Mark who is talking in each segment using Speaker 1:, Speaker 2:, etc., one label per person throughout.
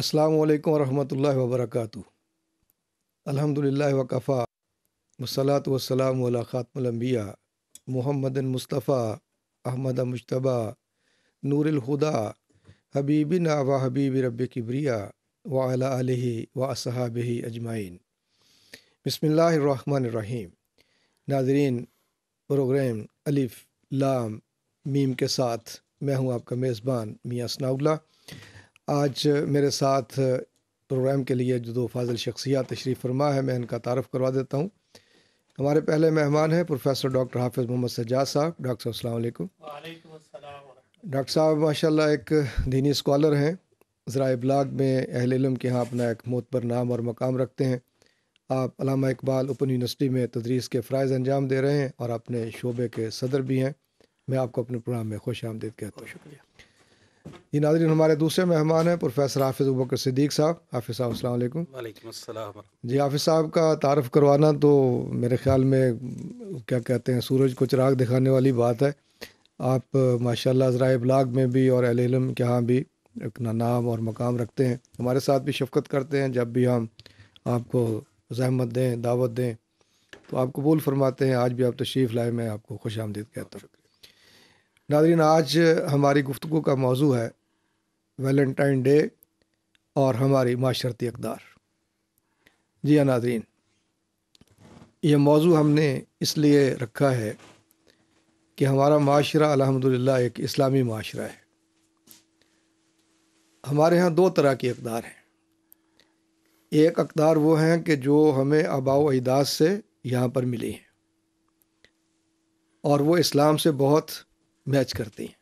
Speaker 1: अस्सलाम वालेकुम रहमतुल्लाहि व बरकातहू
Speaker 2: अल्हम्दुलिल्लाह वकफ़ा वसलात वसलाम वाला ख़ातमलम्बिया मोहम्मद मुस्तफ़ा अहमद मुशतबा नूरलहुदा हबीबिन व हबीब रब किबरिया वाला व असहाब अजमाइन बसमीम नाजरीन प्रोग्राम अलिफ लाम मीम के साथ मैं हूँ आपका मेज़बान मियाँ सनाउल्ला आज मेरे साथ प्रोग्राम के लिए जो दो फाजिल शख्सियात तशरीफ़ फरमा है मैं इनका तारफ़ करवा देता हूँ हमारे पहले मेहमान हैं प्रोफेसर डॉक्टर हाफिज़ मोहम्मद सज्जाद साहब डॉक्टर साहब अलैक्म डॉक्टर साहब माशा एक दीनी स्कॉलर हैं ज़रा इबलाग में अहल इलम के यहाँ अपना एक मौत पर नाम और मकाम रखते हैं आप अलामा इकबाल ओपन यूनिवर्सिटी में तदरीस के फ़रज़ अंजाम दे रहे हैं और अपने शोबे के सदर भी हैं मैं आपको अपने प्रोग्राम में खुश आमदेद कहता हूँ शुक्रिया ये नाजरीन हमारे दूसरे मेहमान हैं प्रोफेसर हाफिज़ बकर सिद्दीक साहब हाफि साहब असल वालेकुम जी हाफिज़ साहब का तारफ़ करवाना तो मेरे ख्याल में क्या कहते हैं सूरज को चिराग दिखाने वाली बात है आप माशाल्लाह ज़रा इबलाग में भी और अहलम के यहाँ भी अपना नाम और मकाम रखते हैं हमारे साथ भी शफकत करते हैं जब भी हम आपको जहमत दें दावत दें तो आप कबूल फरमाते हैं आज भी आप तशरीफ़ लाए मैं आपको खुश आमदीद कहता हूँ नादरीन आज हमारी गुफ्तु का मौजू है वैलेंटाइन डे और हमारी माशरती अकदार जी हाँ नादरीन यह मौजू हमने इसलिए रखा है कि हमारा माशरा अलहमदिल्ला एक इस्लामी माशरा है हमारे यहाँ दो तरह की अकदार हैं एक अकदार वो हैं कि जो हमें आबाओ अहदास से यहाँ पर मिली हैं और वो इस्लाम से बहुत मैच करती हैं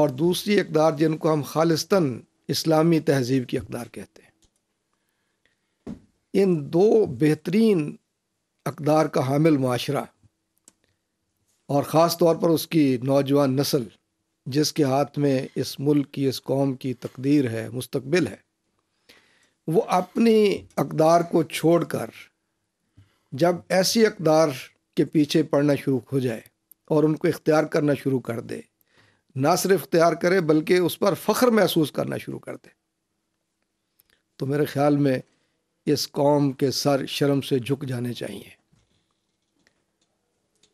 Speaker 2: और दूसरी अकदार जिनको हम खालिस्तन इस्लामी तहजीब की अकदार कहते हैं इन दो बेहतरीन अकदार का हामिल माशरा और ख़ास तौर पर उसकी नौजवान नस्ल जिसके हाथ में इस मुल्क की इस कौम की तकदीर है मुस्तबिल है वो अपनी अकदार को छोड़ कर जब ऐसी अकदार के पीछे पड़ना शुरू हो जाए और उनको इख्तियार करना शुरू कर दे ना सिर्फ इख्तियार करे बल्कि उस पर फ़ख्र महसूस करना शुरू कर दे तो मेरे ख़्याल में इस कौम के सर शर्म से झुक जाने चाहिए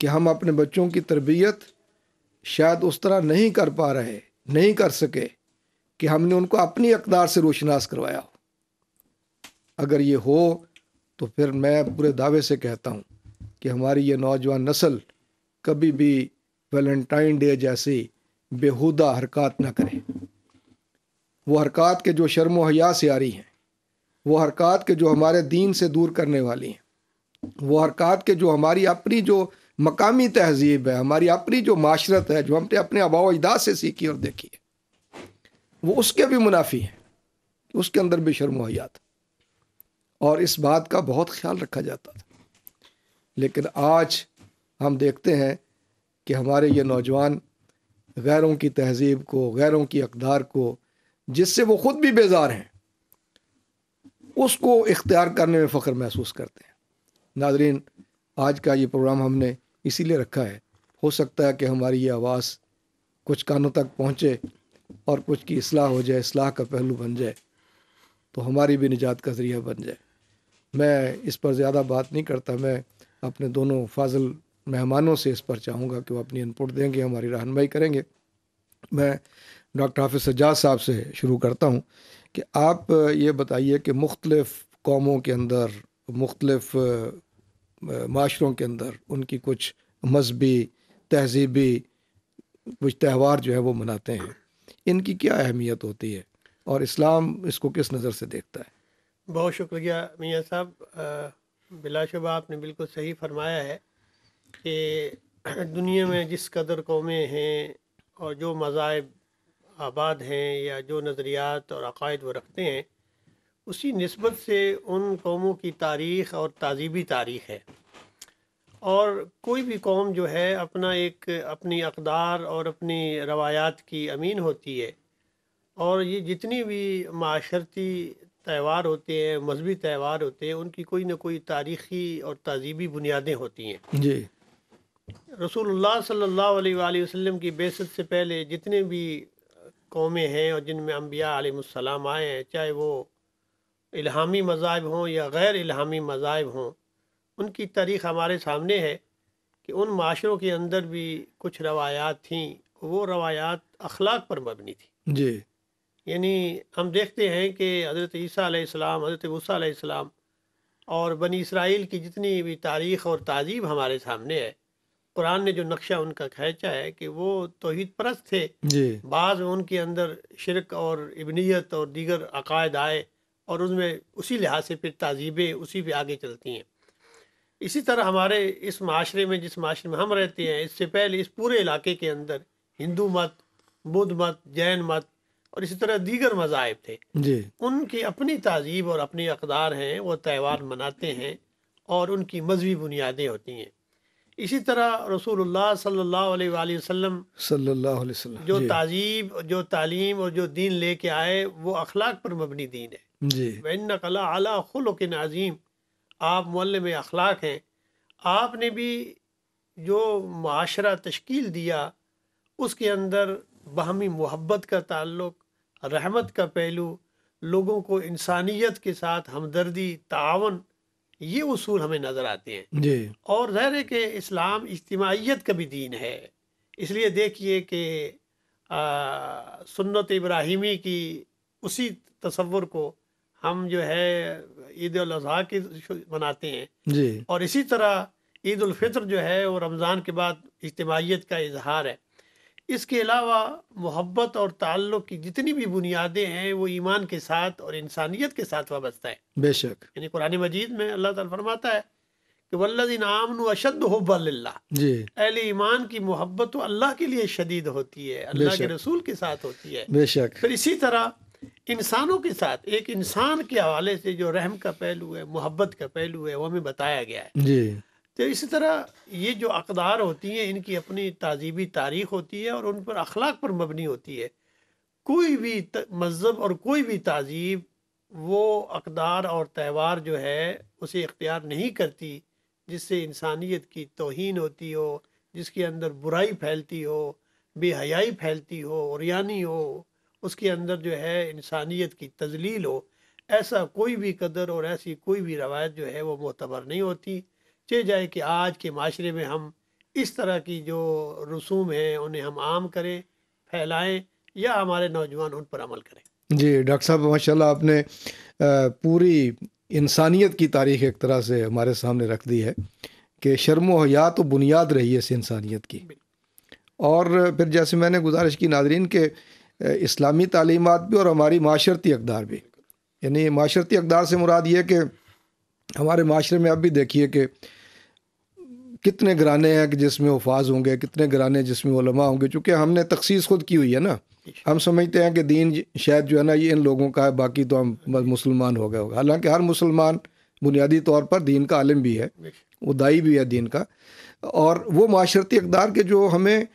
Speaker 2: कि हम अपने बच्चों की तरबियत शायद उस तरह नहीं कर पा रहे नहीं कर सके कि हमने उनको अपनी अकदार से रोशनास करवाया हो अगर ये हो तो फिर मैं पूरे दावे से कहता हूँ कि हमारी ये नौजवान नस्ल कभी भी वैलेंटाइन डे जैसी बेहुदा हरकत ना करें वो हरकत के जो शर्म हया से आ रही हैं वो हरकत के जो हमारे दीन से दूर करने वाली हैं वो हरकत के जो हमारी अपनी जो मकामी तहजीब है हमारी अपनी जो माशरत है जो हमने अपने आबाव अजदाद से सीखी और देखी है वो उसके भी मुनाफी हैं उसके अंदर भी शर्म था और इस बात का बहुत ख्याल रखा जाता था लेकिन आज हम देखते हैं कि हमारे ये नौजवान गैरों की तहजीब को गैरों की अकदार को जिससे वो ख़ुद भी बेजार हैं उसको इख्तियार करने में फ़ख्र महसूस करते हैं नाजरीन आज का ये प्रोग्राम हमने इसीलिए रखा है हो सकता है कि हमारी ये आवाज़ कुछ कानों तक पहुँचे और कुछ की असलाह हो जाए असलाह का पहलू बन जाए तो हमारी भी निजात का ज़रिया बन जाए मैं इस पर ज़्यादा बात नहीं करता मैं अपने दोनों फाजल मेहमानों से इस पर चाहूँगा कि वो अपनी इनपुट देंगे हमारी रहनमाई करेंगे मैं डॉक्टर हाफिज सज्जाद साहब से शुरू करता हूँ कि आप ये बताइए कि मुख्तलफ़ कौमों के अंदर मुख्तलफ़ माशरों के अंदर उनकी कुछ मजहबी तहजीबी कुछ त्यौहार जो है वो मनाते हैं इनकी क्या अहमियत होती है और इस्लाम इसको किस नज़र से देखता है
Speaker 3: बहुत शुक्रिया मियाँ साहब बिलाशुबा आपने बिल्कुल सही फरमाया है कि दुनिया में जिस कदर कौमें हैं और जो मज़ाहब आबाद हैं या जो नज़रियात और अकायद वो रखते हैं उसी नस्बत से उन कौमों की तारीख़ और तहजीबी तारीख़ है और कोई भी कौम जो है अपना एक अपनी अकदार और अपनी रवायात की अमीन होती है और ये जितनी भी माशरती त्यौहार होते हैं मजहबी त्यौहार होते हैं उनकी कोई ना कोई तारीख़ी और तहजीबी बुनियादें होती हैं जी रसूलुल्लाह सल्लल्लाहु अलैहि वसल्लम की बेसत से पहले जितने भी कौमें हैं और जिनमें अम्बिया आलम आए हैं चाहे वो इलामी मज़ाहब हों या गैर इल्हामी मज़ाहब हों उनकी तारीख़ हमारे सामने है कि उन माशरों के अंदर भी कुछ रवायात थीं वो रवायात अखलाक पर मबनी थी जी यानी हम देखते हैं कि हज़रत ईसा हज़रत मूसा और बनी इसराइल की जितनी भी तारीख़ और तहजीब हमारे सामने है कुरान ने जो नक्शा उनका खेचा है कि वो तोहद परस्त थे बाद में उनके अंदर शिरक और इबनीत और दीगर अकायद आए और उनमें उसी लिहाज से फिर तहजीबें उसी पर आगे चलती हैं इसी तरह हमारे इस माशरे में जिस माशरे में हम रहते हैं इससे पहले इस पूरे इलाके के अंदर हिंदू मत बुद्ध मत जैन मत और इसी तरह दीगर मजाहब थे जी। उनकी अपनी तहजीब और अपनी अकदार हैं वो त्यौहार मनाते हैं और उनकी मजहबी बुनियादें होती हैं इसी तरह रसूलुल्लाह सल्लल्लाहु अलैहि वसल्लम सल्लल्लाहु अलैहि वसल्लम जो तहजीब जो तालीम और जो दीन लेके आए वो अखलाक पर मबनी दीन है जी वन कला आला खुल नाजीम आप मल्ल में अखलाक हैं आपने भी जो माशरा तश्कील दिया उसके अंदर बाहमी मोहब्बत का ताल्लुक रहमत का पहलू लोगों को इंसानियत के साथ हमदर्दी तावन ये उसूल हमें नज़र आते हैं जी और ज़ाहिर है कि इस्लाम इज्तमाहीत का भी दीन है इसलिए देखिए कि सुन्नत इब्राहिमी की उसी तस्वुर को हम जो है ईद अजी की मनाते हैं जी और इसी तरह ईद उल फितर जो है वो रमज़ान के बाद इज्तमाहीत का इजहार है इसके अलावा मोहब्बत और ताल्लुक़ की जितनी भी बुनियादें हैं वो ईमान के साथ और इंसानियत के साथ वाबस्ता है बेशक यानी कुरान मजीद में अल्लाह ताला फरमाता है कि वल्लिन आमन अशद हब्ला जी अहले ईमान की मोहब्बत तो अल्लाह के लिए शदीद होती है अल्लाह के रसूल के साथ होती है बेशक फिर इसी तरह इंसानों के साथ एक इंसान के हवाले से जो रहम का पहलू है मोहब्बत का पहलू है वो हमें बताया गया है जी तो इसी तरह ये जो अकदार होती हैं इनकी अपनी तहजीबी तारीख होती है और उन पर अखलाक पर मबनी होती है कोई भी मज़हब और कोई भी तहजीब वो अकदार और त्यौहार जो है उसे इख्तियार नहीं करती जिससे इंसानियत की तोहन होती हो जिसके अंदर बुराई फैलती हो बेहयाई फैलती हो रियानी हो उसके अंदर जो है इंसानियत की तजलील हो ऐसा कोई भी कदर और ऐसी कोई भी रवायत जो है वो मोतबर नहीं होती सोचे जाए कि आज के माशरे में हम इस तरह की जो रसूम हैं उन्हें हम आम करें फैलाएं या हमारे नौजवान उन पर अमल
Speaker 2: करें जी डॉक्टर साहब माशाल्लाह आपने पूरी इंसानियत की तारीख एक तरह से हमारे सामने रख दी है कि शर्म या तो बुनियाद रही है इस इंसानियत की और फिर जैसे मैंने गुजारिश की नादरीन के इस्लामी तलीमत भी और हमारी माशरती अकदार भी यानी माशरती अकदार से मुराद ये कि हमारे माशरे में अब भी देखिए कि कितने घराने हैं कि जिसमें उफाज होंगे कितने घराने जिसमें उलमा होंगे चूँकि हमने तखसीस ख़ुद की हुई है ना हम समझते हैं कि दीन शायद जो है ना ये इन लोगों का है बाकी तो हम मुसलमान हो गए होगा हालांकि हर मुसलमान बुनियादी तौर पर दीन का आलम भी है वो दाई भी है दीन का और वो माशरती इकदार के जो हमें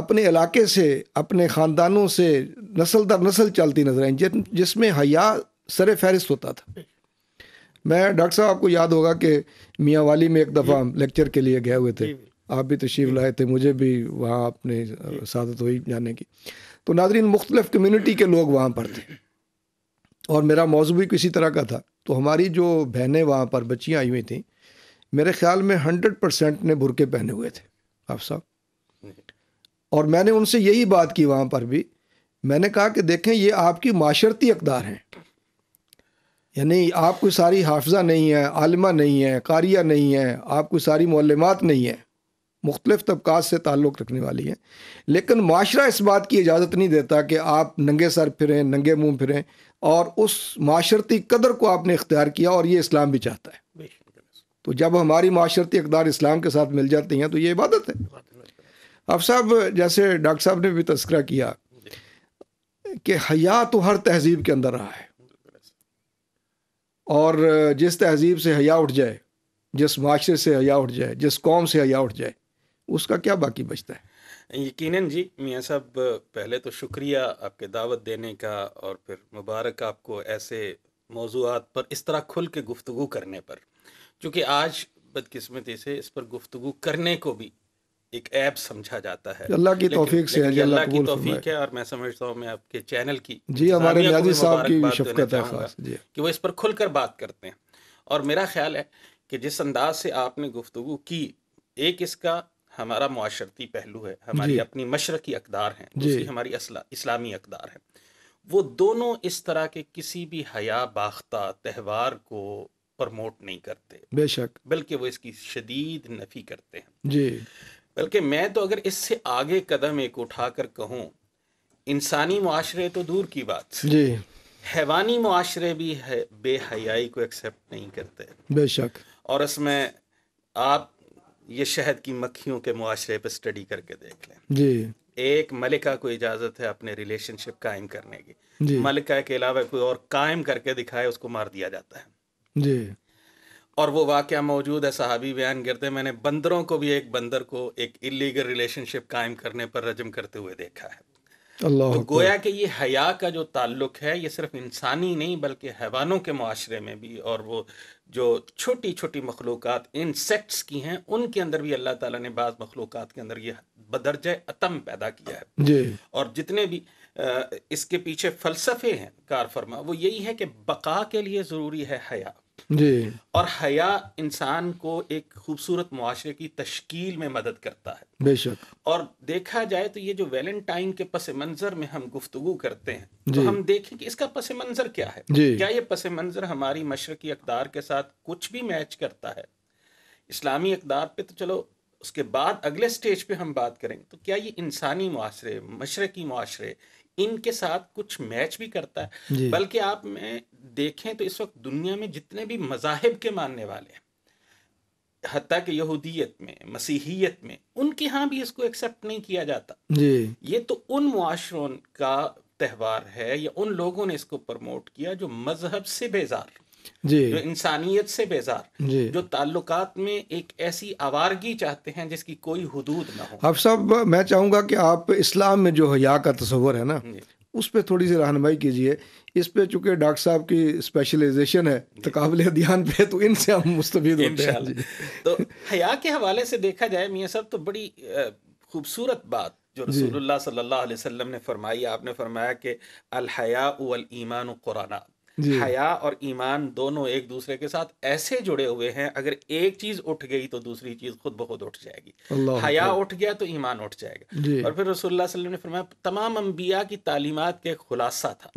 Speaker 2: अपने इलाके से अपने ख़ानदानों से नस्ल दर नस्ल चलती नजर आई जिसमें हया सर फहरिस्त होता था मैं डॉक्टर साहब आपको याद होगा कि मियाँ वाली में एक दफ़ा हम लेक्चर के लिए गए हुए थे आप भी तशीफ लाए थे मुझे भी वहाँ आपने सादत हुई जाने की तो नाजरीन मुख्तलिफ कम्यूनिटी के लोग वहाँ पर थे और मेरा मौजू भी किसी तरह का था तो हमारी जो बहनें वहाँ पर बच्चियाँ आई हुई थी मेरे ख्याल में हंड्रेड परसेंट ने बुरके पहने हुए थे आप साहब और मैंने उनसे यही बात की वहाँ पर भी मैंने कहा कि देखें ये आपकी माशरती अकदार हैं यानी आपको सारी हाफजा नहीं है आलमा नहीं है कारिया नहीं है आपको सारी मौलमात नहीं है मुख्तलिफ़ तबक़ात से ताल्लुक़ रखने वाली है लेकिन माशरा इस बात की इजाज़त नहीं देता कि आप नंगे सर फिरें नंगे मुँह फिरें और उस माशरती कदर को आपने इख्तियार किया और ये इस्लाम भी चाहता है तो जब हमारी माशरती इकदार इस्लाम के साथ मिल जाती हैं तो ये इबादत है अब साहब जैसे डॉक्टर साहब ने भी तस्करा किया कि हया तो हर तहजीब के अंदर रहा है और जिस तहजीब से हया उठ जाए जिस माशरे से हया उठ जाए जिस कौम से हया उठ जाए उसका क्या बाकी बचता है
Speaker 4: यकीन जी मियाँ साहब पहले तो शुक्रिया आपके दावत देने का और फिर मुबारक आपको ऐसे मौजूद पर इस तरह खुल के गुफ्तु करने पर चूँकि आज बदकस्मती से इस पर गुफ्तु करने को भी एक ऐप समझा जाता है अल्लाह की तोफीक से है अल्लाह की तोफीक है और मैं समझता हूँ मैं आपके चैनल की जी हमारे न्याजी साहब की शफकत है खास जी कि वो इस पर खुलकर बात करते हैं और मेरा ख्याल है कि जिस अंदाज से आपने गुफ्तु की एक इसका हमारा मुआशरती पहलू है हमारी अपनी मशरक़ी अकदार है दूसरी हमारी इस्लामी अकदार है वो दोनों इस तरह के किसी भी हया बाख्ता त्यौहार को प्रमोट नहीं करते बेशक बल्कि वो इसकी शदीद नफी करते हैं जी बल्कि मैं तो अगर इससे आगे कदम एक उठाकर कहूँ इंसानी माशरे तो दूर की बात जी हैवानी माशरे भी है बेहयाई को एक्सेप्ट नहीं करते बेशक और इसमें आप ये शहद की मक्खियों के माशरे पर स्टडी करके देख लें जी एक मलिका को इजाज़त है अपने रिलेशनशिप कायम करने की मलिका के अलावा कोई और कायम करके दिखाए उसको मार दिया जाता है जी और वो वाक़ मौजूद है सहाबी बयान करते मैंने बंदरों को भी एक बंदर को एक इलीगल रिलेशनशिप कायम करने पर रजम करते हुए देखा है
Speaker 2: तो गोया
Speaker 4: कि ये हया का जो ताल्लुक है ये सिर्फ इंसानी नहीं बल्कि हैवानों के माशरे में भी और वो जो छोटी छोटी मखलूक इंसेक्ट्स की हैं उनके अंदर भी अल्लाह ताला ने बाज़ मखलूक के अंदर ये बदरज अतम पैदा किया है जी। और जितने भी इसके पीछे फ़लसफ़े हैं कार फरमा वो यही है कि बका के लिए ज़रूरी है हया जी और हया इंसान को एक खूबसूरत मुआरे की तश्कील में मदद करता है बेशक और देखा जाए तो ये जो वैलेंटाइन के पस मंज़र में हम गुफ्तु करते हैं तो हम देखें कि इसका पस मंज़र क्या है क्या ये पस मंज़र हमारी मशरकी अकदार के साथ कुछ भी मैच करता है इस्लामी अकदार पे तो चलो उसके बाद अगले स्टेज पे हम बात करेंगे तो क्या ये इंसानी माशरे मशरकी माशरे इनके साथ कुछ मैच भी करता है बल्कि आप में देखें तो इस वक्त दुनिया में जितने भी मजाहब के मानने वाले हैं हती कि यहूदियत में मसीहियत में उनके यहाँ भी इसको एक्सेप्ट नहीं किया जाता जी। ये तो उन मुआशरों का त्यौहार है या उन लोगों ने इसको प्रमोट किया जो मजहब से बेजार जी जो इंसानियत से बेजार जो ताल्लुकात में एक ऐसी आवारगी चाहते हैं जिसकी कोई हदूद ना हो अब
Speaker 2: सब मैं चाहूँगा कि आप इस्लाम में जो हया का तस्वर है ना उस पर थोड़ी सी रहनमाई कीजिए इस पे चूंकि डॉक्टर साहब की स्पेशलाइजेशन है तकबल ध्यान पे तो इनसे हम मुस्तफ़ होते हैं
Speaker 4: तो हया के हवाले से देखा जाए मियाँ साहब तो बड़ी खूबसूरत बात जो रसूलुल्लाह सल्लल्लाहु अलैहि वसल्लम ने फरमाई आपने फरमाया कि अलहया ईमान कुराना हया और ईमान दोनों एक दूसरे के साथ ऐसे जुड़े हुए हैं अगर एक चीज उठ गई तो दूसरी चीज खुद बहुत उठ जाएगी हया उठ गया तो ईमान उठ जाएगा और फिर रसुल्ला ने फरमाया तमाम अम्बिया की तालीमत का खुलासा था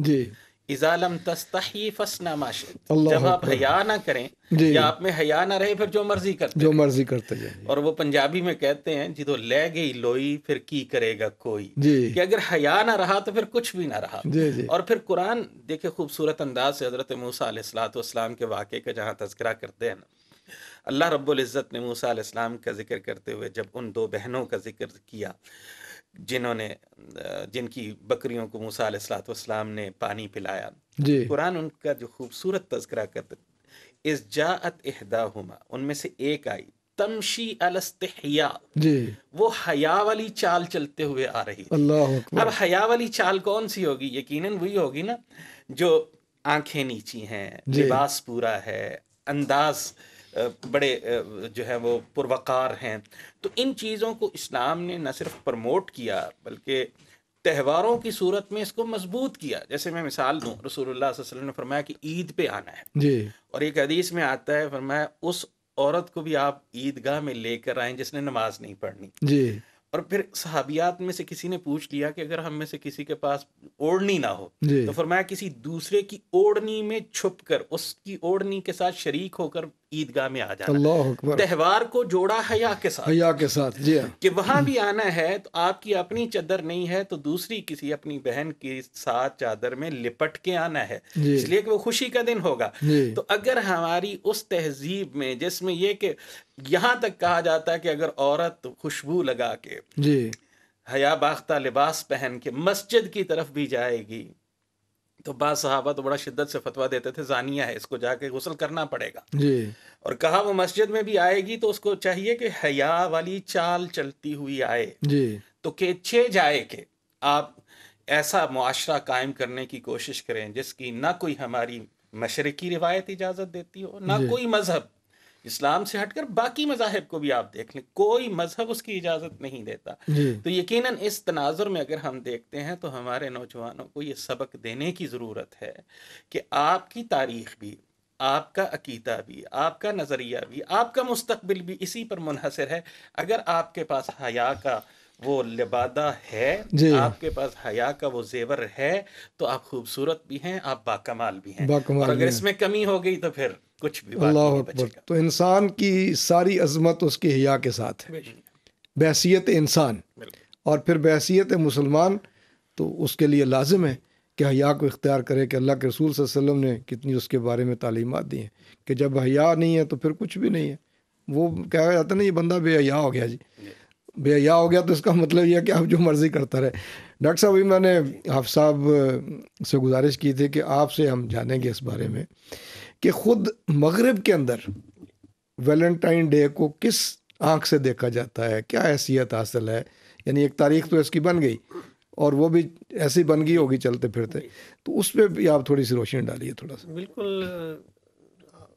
Speaker 4: इजालम तस्तही फसना माशित जब आप हया ना करें या आप में हया ना रहे फिर जो मर्जी करते
Speaker 2: जो मर्जी करते जाए
Speaker 4: और वो पंजाबी में कहते हैं जी तो ले गई लोई फिर की करेगा कोई कि अगर हया ना रहा तो फिर कुछ भी ना रहा जी जी। और फिर कुरान देखे खूबसूरत अंदाज से हजरत मूसा सलाम के वाक़े का जहाँ तस्करा करते हैं ना अल्लाह रब्बुल इज़्ज़त ने मूसा का जिक्र करते हुए जब उन दो बहनों का जिक्र किया जिन्होंने जिनकी बकरियों को मूसा सलाम ने पानी पिलाया जी कुरान उनका जो खूबसूरत तस्करा करते इस जात अहदा हुमा उनमें से एक आई तमशी अलस्तिया वो हया वाली चाल चलते हुए आ रही अल्लाह अब हया वाली चाल कौन सी होगी यकीनन वही होगी ना जो आंखें नीची हैं लिबास पूरा है अंदाज बड़े जो है वो पुरवकार हैं तो इन चीज़ों को इस्लाम ने न सिर्फ प्रमोट किया बल्कि त्यौहारों की सूरत में इसको मजबूत किया जैसे मैं मिसाल दूँ रसूलुल्लाह वसल्लम ने फरमाया कि ईद पे आना है जी और एक हदीस में आता है फरमाया उस औरत को भी आप ईदगाह में लेकर आए जिसने नमाज नहीं पढ़नी जी और फिर सहाबियात में से किसी ने पूछ लिया कि अगर हम में से किसी के पास ओढ़नी ना हो तो फरमाया किसी दूसरे की ओढ़नी में छुप कर उसकी ओढ़नी के साथ शरीक होकर ईदगाह में आ जाना त्यौहार को जोड़ा हया के साथ
Speaker 1: हया के साथ जी हाँ।
Speaker 4: कि वहां भी आना है तो आपकी अपनी चादर नहीं है तो दूसरी किसी अपनी बहन के साथ चादर में लिपट के आना है इसलिए कि वो खुशी का दिन होगा तो अगर हमारी उस तहजीब में जिसमें ये कि यहाँ तक कहा जाता है कि अगर औरत खुशबू लगा के हया बाख्ता लिबास पहन के मस्जिद की तरफ भी जाएगी तो बाद सहाबा तो बड़ा शिद्दत से फतवा देते थे जानिया है इसको जाके गुसल करना पड़ेगा जी और कहा वो मस्जिद में भी आएगी तो उसको चाहिए कि हया वाली चाल चलती हुई आए जी तो के छे जाए के आप ऐसा मुआरा कायम करने की कोशिश करें जिसकी ना कोई हमारी मशरकी रिवायत इजाज़त देती हो ना कोई मजहब इस्लाम से हटकर बाकी मजाहब को भी आप देख लें कोई मजहब उसकी इजाज़त नहीं देता तो यकीन इस तनाजर में अगर हम देखते हैं तो हमारे नौजवानों को ये सबक देने की ज़रूरत है कि आपकी तारीख भी आपका अकीदा भी आपका नज़रिया भी आपका मुस्तबिल भी इसी पर मुनहसर है अगर आपके पास हया का वो लिबादा है आपके पास हया का वो जेवर है तो आप खूबसूरत भी हैं आप बाकमाल भी हैं बाकमाल और तो अगर इसमें कमी हो गई तो फिर कुछ भी अल्लाह अकबर
Speaker 2: तो इंसान की सारी अजमत उसकी हया के साथ है बहसीत इंसान और फिर बहसीत मुसलमान तो उसके लिए लाजम है कि हया को इख्तियार करे कि अल्लाह के रसूल वसम ने कितनी उसके बारे में तालीमत दी हैं कि जब हया नहीं है तो फिर कुछ भी नहीं है वो कह जाता ना ये बंदा बेहया हो गया जी भैया हो गया तो इसका मतलब यह कि आप जो मर्ज़ी करता रहे डॉक्टर साहब अभी मैंने आप साहब से गुजारिश की थी कि आपसे हम जानेंगे इस बारे में कि ख़ुद मगरब के अंदर वैलेंटाइन डे को किस आंख से देखा जाता है क्या हैसियत हासिल है यानी एक तारीख तो इसकी बन गई और वो भी ऐसी बन गई होगी चलते फिरते तो उस पर भी आप थोड़ी सी रोशनी डालिए थोड़ा सा
Speaker 3: बिल्कुल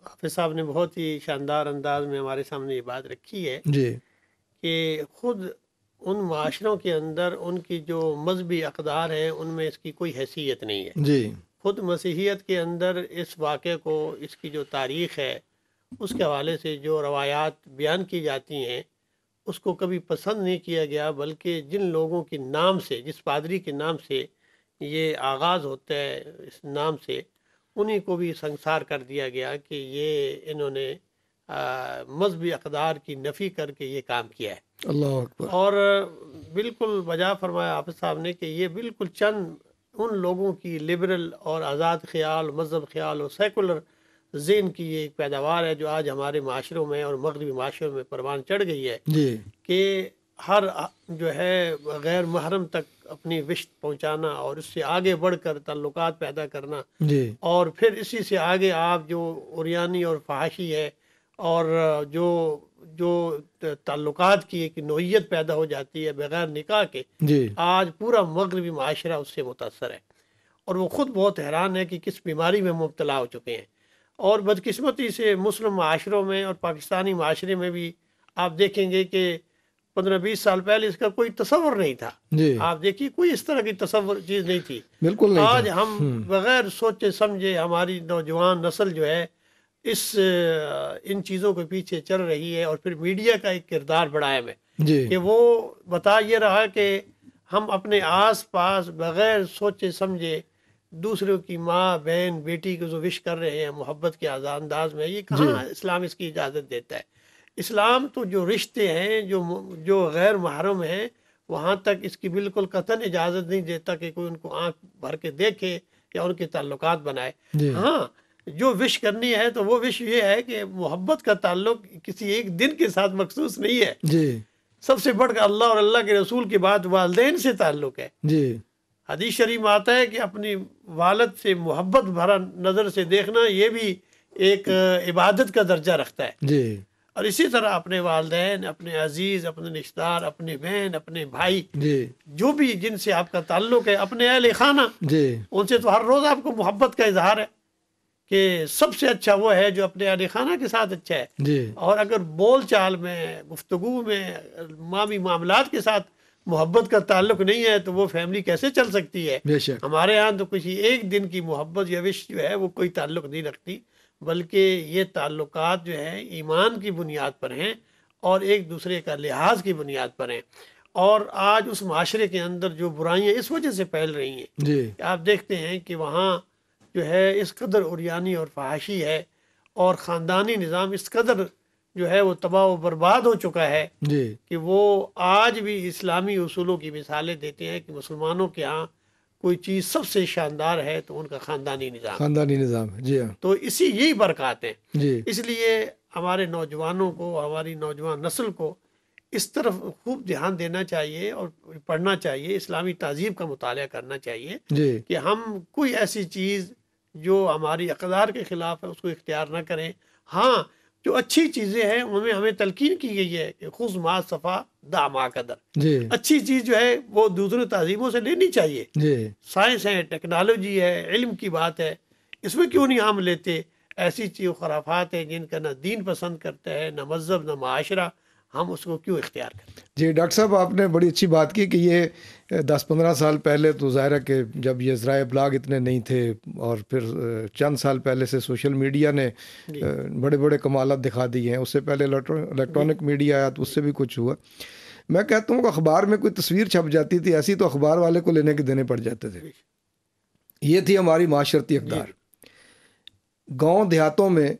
Speaker 3: हाफिज साहब ने बहुत ही शानदार अंदाज में हमारे सामने ये बात रखी है जी कि ख़ुद उन माशरों के अंदर उनकी जो मजहबी अकदार हैं उनमें इसकी कोई हैसियत नहीं है जी खुद मसीहियत के अंदर इस वाक़े को इसकी जो तारीख़ है उसके हवाले से जो रवायात बयान की जाती हैं उसको कभी पसंद नहीं किया गया बल्कि जिन लोगों के नाम से जिस पादरी के नाम से ये आगाज़ होता है इस नाम से उन्हीं को भी संसार कर दिया गया कि ये इन्होंने मजहबी अकदार की नफ़ी करके ये काम किया है अल्लाह अकबर और बिल्कुल वजह फरमाया आप साहब ने कि ये बिल्कुल चंद उन लोगों की लिबरल और आज़ाद ख्याल मजहब ख्याल और सेकुलर जेन की ये एक पैदावार है जो आज हमारे माशरों में और मगरबी माशरों में परवान चढ़ गई है कि हर जो है गैर महरम तक अपनी विश्त पहुंचाना और उससे आगे बढ़कर तल्लुक़ पैदा करना और फिर इसी से आगे आप जो उरियानी और फहाशी है और जो जो ताल्लुक की एक नोयत पैदा हो जाती है बगैर निकाह के आज पूरा मगरबी माशरा उससे मुतासर है और वो ख़ुद बहुत हैरान है कि किस बीमारी में मुबतला हो चुके हैं और बदकस्मती से मुस्लिम माशरों में और पाकिस्तानी माशरे में भी आप देखेंगे कि पंद्रह बीस साल पहले इसका कोई तस्वर नहीं था आप देखिए कोई इस तरह की तस्वर चीज़ नहीं थी बिल्कुल नहीं आज हम हम्म। बगैर सोचे समझे हमारी नौजवान नस्ल जो है इस इन चीज़ों के पीछे चल रही है और फिर मीडिया का एक किरदार बड़ा है कि वो बता ये रहा कि हम अपने आस पास बग़ैर सोचे समझे दूसरों की माँ बहन बेटी को जो विश कर रहे हैं मोहब्बत के अंदाज में ये कहाँ इस्लाम इसकी इजाज़त देता है इस्लाम तो जो रिश्ते हैं जो जो गैर महरम हैं वहाँ तक इसकी बिल्कुल कतन इजाज़त नहीं देता कि कोई उनको आँख भर के देखे या उनके ताल्लुक बनाए हाँ जो विश करनी है तो वो विश ये है कि मोहब्बत का ताल्लुक किसी एक दिन के साथ मखसूस नहीं है जी सबसे बढ़कर अल्लाह और अल्लाह के रसूल के बाद वाले से ताल्लुक है जी हदीस शरीफ आता है कि अपनी वालद से मोहब्बत भरा नज़र से देखना ये भी एक इबादत का दर्जा रखता है जी और इसी तरह अपने वाले अपने अजीज अपने रिश्तेदार अपने बहन अपने भाई जी जो भी जिनसे आपका ताल्लुक है अपने अहल खाना जी उनसे तो हर रोज आपको मोहब्बत का इजहार है कि सबसे अच्छा वो है जो अपने अली खाना के साथ अच्छा है जी। और अगर बोल चाल में गुफ्तु में मामी मामला के साथ मोहब्बत का ताल्लुक नहीं है तो वो फैमिली कैसे चल सकती है हमारे यहाँ तो किसी एक दिन की मोहब्बत या विश जो है वो कोई ताल्लुक नहीं रखती बल्कि ये ताल्लुक जो है ईमान की बुनियाद पर हैं और एक दूसरे का लिहाज की बुनियाद पर हैं और आज उस माशरे के अंदर जो बुराइयाँ इस वजह से फैल रही हैं आप देखते हैं कि वहाँ जो है इस कदर औरियानी और फहाशी है और ख़ानदानी निज़ाम इस कदर जो है वो तबाह व बर्बाद हो चुका है कि वो आज भी इस्लामी असूलों की मिसालें देते हैं कि मुसलमानों के यहाँ कोई चीज़ सबसे शानदार है तो उनका ख़ानदानी निज़ाम ख़ानदानी
Speaker 2: निज़ाम जी हाँ
Speaker 3: तो इसी यही बरकत है इसलिए हमारे नौजवानों को हमारी नौजवान नस्ल को इस तरफ खूब ध्यान देना चाहिए और पढ़ना चाहिए इस्लामी तहजीब का मुताल करना चाहिए कि हम कोई ऐसी चीज़ जो हमारी अकदार के ख़िलाफ़ है उसको इख्तियार ना करें हाँ जो अच्छी चीज़ें हैं उनमें हमें तलकीन की गई है कि खुश मा सफ़ा दा कदर अच्छी चीज़ जो है वो दूसरे तहजीबों से लेनी
Speaker 1: चाहिए
Speaker 3: साइंस है टेक्नोलॉजी है इल्म की बात है इसमें क्यों नहीं हम लेते ऐसी चीज़ खराफात हैं जिनका ना दीन पसंद करता है ना मजहब ना माशरा हम उसको क्यों इख्तियार करें
Speaker 2: जी डॉक्टर साहब आपने बड़ी अच्छी बात की कि ये दस पंद्रह साल पहले तो ज़ाहिर है कि जब ये ज़रा ब्लाग इतने नहीं थे और फिर चंद साल पहले से सोशल मीडिया ने बड़े बड़े कमाल दिखा दिए हैं उससे पहले इलेक्ट्रॉनिक मीडिया आया तो उससे भी कुछ हुआ मैं कहता हूँ अखबार में कोई तस्वीर छप जाती थी ऐसी तो अखबार वाले को लेने के देने पड़ जाते थे ये थी हमारी माशरती अकदार गांव देहातों में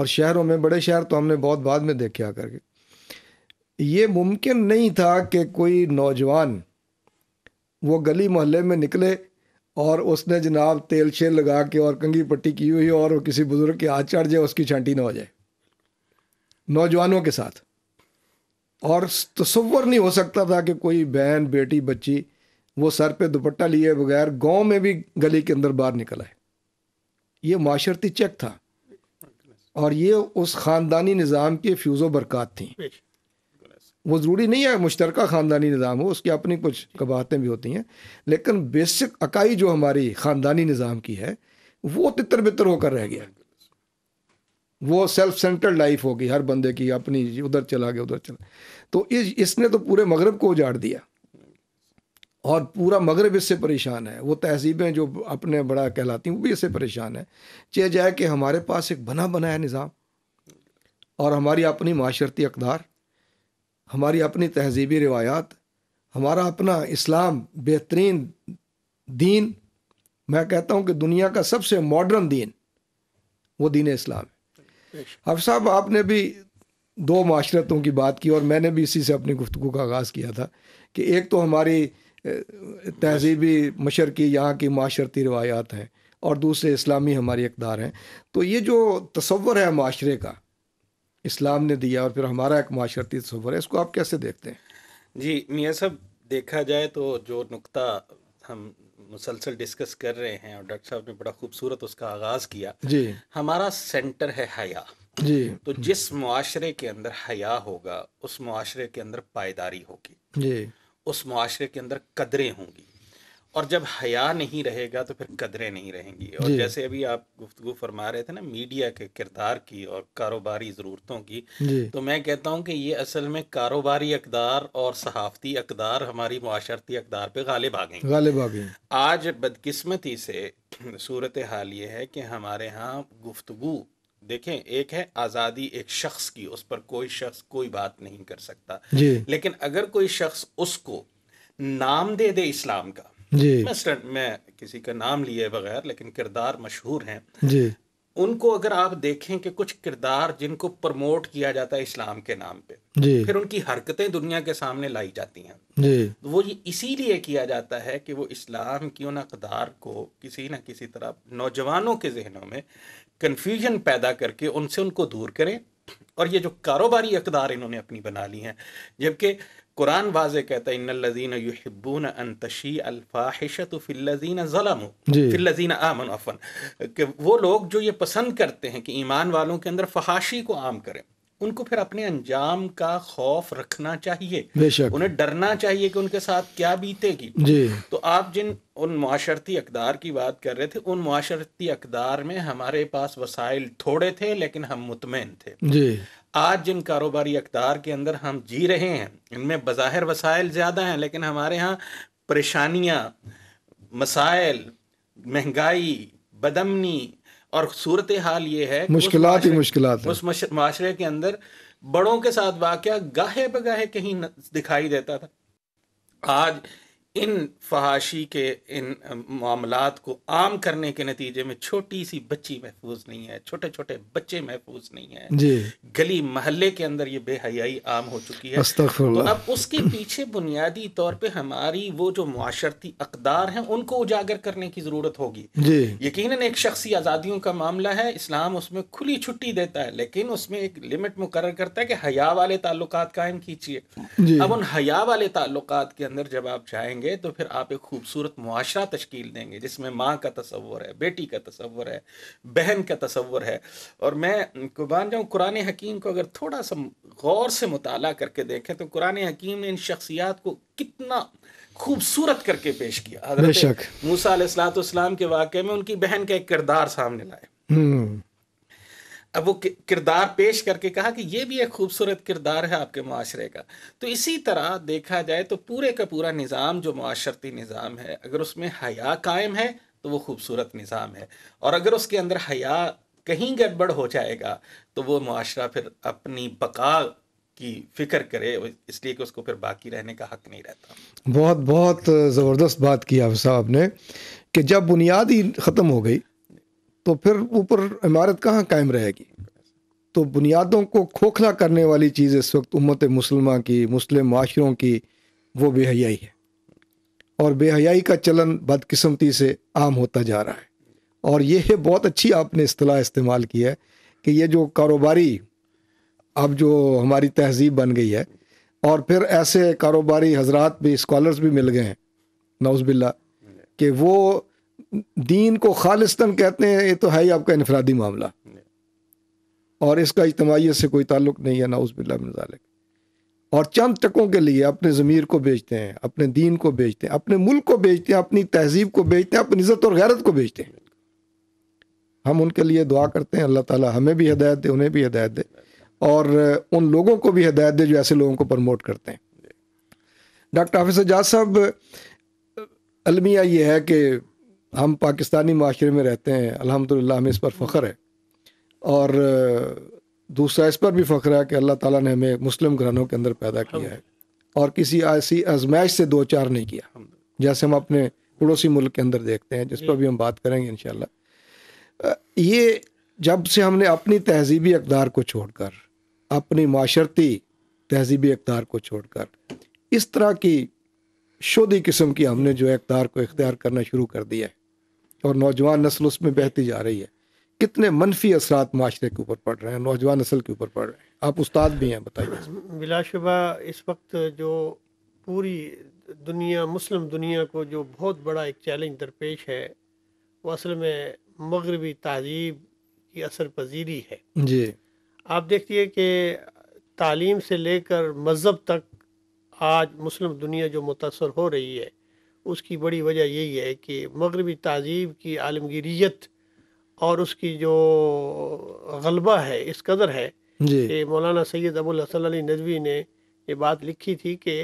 Speaker 2: और शहरों में बड़े शहर तो हमने बहुत बाद में देखे आकर के ये मुमकिन नहीं था कि कोई नौजवान वो गली मोहल्ले में निकले और उसने जनाब तेल शेल लगा के और कंगी पट्टी की हुई और किसी बुज़ुर्ग के हाथ चढ़ जाए उसकी छांटी ना हो जाए नौजवानों के साथ और तस्वर नहीं हो सकता था कि कोई बहन बेटी बच्ची वो सर पे दुपट्टा लिए बगैर गांव में भी गली के अंदर बाहर निकल आए ये माशरती चेक था और ये उस ख़ानदानी निज़ाम की फ्यूज़ो बरकत थी वो ज़रूरी नहीं है मुश्तरक ख़ानदानी निज़ाम हो उसकी अपनी कुछ कबाहतें भी होती हैं लेकिन बेसिक अकाई जो हमारी ख़ानदानी निज़ाम की है वो तितर बितर होकर रह गया वो सेल्फ सेंटर्ड लाइफ होगी हर बंदे की अपनी उधर चला गया उधर चला तो इस इसने तो पूरे मगरब को उजाड़ दिया और पूरा मगरब इससे परेशान है वो तहजीबें जो अपने बड़ा कहलाती हैं वो भी इससे परेशान है चे जाए कि हमारे पास एक बना बनाया निज़ाम और हमारी अपनी माशरती अकदार हमारी अपनी तहजीबी रिवायात हमारा अपना इस्लाम बेहतरीन दीन मैं कहता हूँ कि दुनिया का सबसे मॉडर्न दीन वो दीन इस्लाम है अब साहब आपने भी दो माशरतों की बात की और मैंने भी इसी से अपनी गुफ्तु का आगाज़ किया था कि एक तो हमारी तहजीबी मशरक़ी यहाँ की माशरती रवायात हैं और दूसरे इस्लामी हमारी अकदार हैं तो ये जो तस्वर है माशरे का इस्लाम ने दिया और फिर हमारा एक माशरती सफ़र है इसको आप कैसे देखते
Speaker 4: हैं जी मियाँ साहब देखा जाए तो जो नुकता हम मुसलसल डिस्कस कर रहे हैं और डॉक्टर साहब ने बड़ा खूबसूरत उसका आगाज़ किया जी हमारा सेंटर है हया जी तो जिस मुआरे के अंदर हया होगा उस मुआरे के अंदर पायदारी होगी जी उस मुआरे के अंदर कदरें होंगी और जब हया नहीं रहेगा तो फिर कदरें नहीं रहेंगी और जैसे अभी आप गुफ्तु फरमा रहे थे ना मीडिया के किरदार की और कारोबारी ज़रूरतों की तो मैं कहता हूँ कि ये असल में कारोबारी अकदार और सहाफ़ती अकदार हमारी माशरती अकदार पे गालिब आ गई गालिब आ गई आज बदकिस्मती से सूरत हाल ये है कि हमारे यहाँ गुफ्तु देखें एक है आज़ादी एक शख्स की उस पर कोई शख्स कोई बात नहीं कर सकता लेकिन अगर कोई शख्स उसको नाम दे दे इस्लाम का जी मैं किसी का नाम लिए बगैर लेकिन किरदार मशहूर हैं जी उनको अगर आप देखें कि कुछ किरदार जिनको प्रमोट किया जाता है इस्लाम के नाम पे जी। फिर उनकी हरकतें दुनिया के सामने लाई जाती हैं जी। तो वो ये इसीलिए किया जाता है कि वो इस्लाम की उन अकदार को किसी ना किसी तरह नौजवानों के जहनों में कन्फ्यूजन पैदा करके उनसे उनको दूर करें और ये जो कारोबारी अकदार इन्होंने अपनी बना ली हैं जबकि कुरान वाजे कहता है इन्नल्लज़ीन युहिब्बून अन तशी अल फिल्लज़ीन ज़लमू फिल्लज़ीन आमनु अफन कि वो लोग जो ये पसंद करते हैं कि ईमान वालों के अंदर फहाशी को आम करें उनको फिर अपने अंजाम का खौफ रखना चाहिए उन्हें डरना चाहिए कि उनके साथ क्या बीतेगी तो आप जिन उन माशरती अकदार की बात कर रहे थे उन माशरती अकदार में हमारे पास वसाइल थोड़े थे लेकिन हम मुतमैन थे आज जिन कारोबारी अकदार के अंदर हम जी रहे हैं इनमें बाहर वसाइल ज़्यादा हैं लेकिन हमारे यहाँ परेशानियाँ मसाइल महंगाई बदमनी और सूरत हाल ये है मुश्किल ही मुश्किल उस माशरे के अंदर बड़ों के साथ वाक़ गाहे बगाहे कहीं दिखाई देता था आज इन फहाशी के इन मामलात को आम करने के नतीजे में छोटी सी बच्ची महफूज नहीं है छोटे छोटे बच्चे महफूज नहीं है जी। गली महल्ले के अंदर ये बेहयाई आम हो चुकी है तो अब उसके पीछे बुनियादी तौर पे हमारी वो जो माशरती अकदार हैं उनको उजागर करने की ज़रूरत होगी यकीन एक शख्सी आज़ादियों का मामला है इस्लाम उसमें खुली छुट्टी देता है लेकिन उसमें एक लिमिट मुकर करता है कि हया वाले ताल्लुक कायम कीजिए अब उन हया वाले ताल्लुक के अंदर जब आप जाएंगे करेंगे तो फिर आप एक खूबसूरत मुआरा तश्कील देंगे जिसमें माँ का तस्वर है बेटी का तस्वर है बहन का तस्वर है और मैं कुर्बान जाऊँ कुरान हकीम को अगर थोड़ा सा गौर से मुताल करके देखें तो कुरान हकीम ने इन शख्सियात को कितना खूबसूरत करके पेश किया हजरत मूसा के वाक़े में उनकी बहन का एक किरदार सामने लाए अब वो किरदार पेश करके कहा कि ये भी एक खूबसूरत किरदार है आपके माशरे का तो इसी तरह देखा जाए तो पूरे का पूरा निज़ाम जो माशरती निज़ाम है अगर उसमें हया कायम है तो वो खूबसूरत निज़ाम है और अगर उसके अंदर हया कहीं गड़बड़ हो जाएगा तो वो माशरा फिर अपनी बका की फिक्र करे इसलिए कि उसको फिर बाकी रहने का हक नहीं
Speaker 2: रहता बहुत बहुत ज़बरदस्त बात की आप साहब ने कि जब बुनियाद ही ख़त्म हो गई तो फिर ऊपर इमारत कहाँ कायम रहेगी तो बुनियादों को खोखला करने वाली चीज़ इस वक्त उम्मत मुसलमा की मुस्लिम माशरों की वो बेहयाई है और बेहयाई का चलन बदकिस्मती से आम होता जा रहा है और यह है बहुत अच्छी आपने अतलाह इस्तेमाल की है कि ये जो कारोबारी अब जो हमारी तहजीब बन गई है और फिर ऐसे कारोबारी हजरात भी स्कॉलर्स भी मिल गए हैं नौजबिल्ला कि वो दीन को खालिस्तन कहते हैं ये तो है ही आपका इनफरादी मामला और इसका इजमाहीत से कोई ताल्लुक नहीं है नाउज बिल्लाक और चंद टकों के लिए अपने ज़मीर को बेचते हैं अपने दीन को बेचते हैं अपने मुल्क को बेचते हैं अपनी तहजीब को बेचते हैं अपनी इज़्ज़त और गैरत को बेचते हैं हम उनके लिए दुआ करते हैं अल्लाह ताला हमें भी हदायत दे उन्हें भी हदायत दे और उन लोगों को भी हदायत दे जो ऐसे लोगों को प्रमोट करते हैं डॉक्टर हाफिज सजाद साहब अलमिया ये है कि हम पाकिस्तानी माशरे में रहते हैं अल्हम्दुलिल्लाह हमें इस पर फ़ख्र है और दूसरा इस पर भी फ़ख्र है कि अल्लाह ताला ने हमें मुस्लिम घरानों के अंदर पैदा किया है और किसी ऐसी आजमाइश से दो चार नहीं किया जैसे हम अपने पड़ोसी मुल्क के अंदर देखते हैं जिस पर भी हम बात करेंगे इन ये जब से हमने अपनी तहजीबी अकदार को छोड़कर अपनी माशरती तहजीबी अकदार को छोड़कर इस तरह की शुद्ध किस्म की हमने जो है अकदार को इख्तियार करना शुरू कर दिया है और नौजवान नस्ल उसमें बहती जा रही है कितने मनफी असरात माशरे के ऊपर पड़ रहे हैं नौजवान नस्ल के ऊपर पड़ रहे हैं आप उस्ताद भी हैं
Speaker 3: बताइए बिलाशुबा इस वक्त जो पूरी दुनिया मुस्लिम दुनिया को जो बहुत बड़ा एक चैलेंज दरपेश है वो असल में मगरबी तहजीब की असर पजीरी है जी आप देखिए कि तालीम से लेकर मज़हब तक आज मुस्लिम दुनिया जो मुतासर हो रही है उसकी बड़ी वजह यही है कि मगरबी तहजीब की आलमगीरीत और उसकी जो गलबा है इस कदर है कि मौलाना सैद अबुल हसन अली ने ये बात लिखी थी कि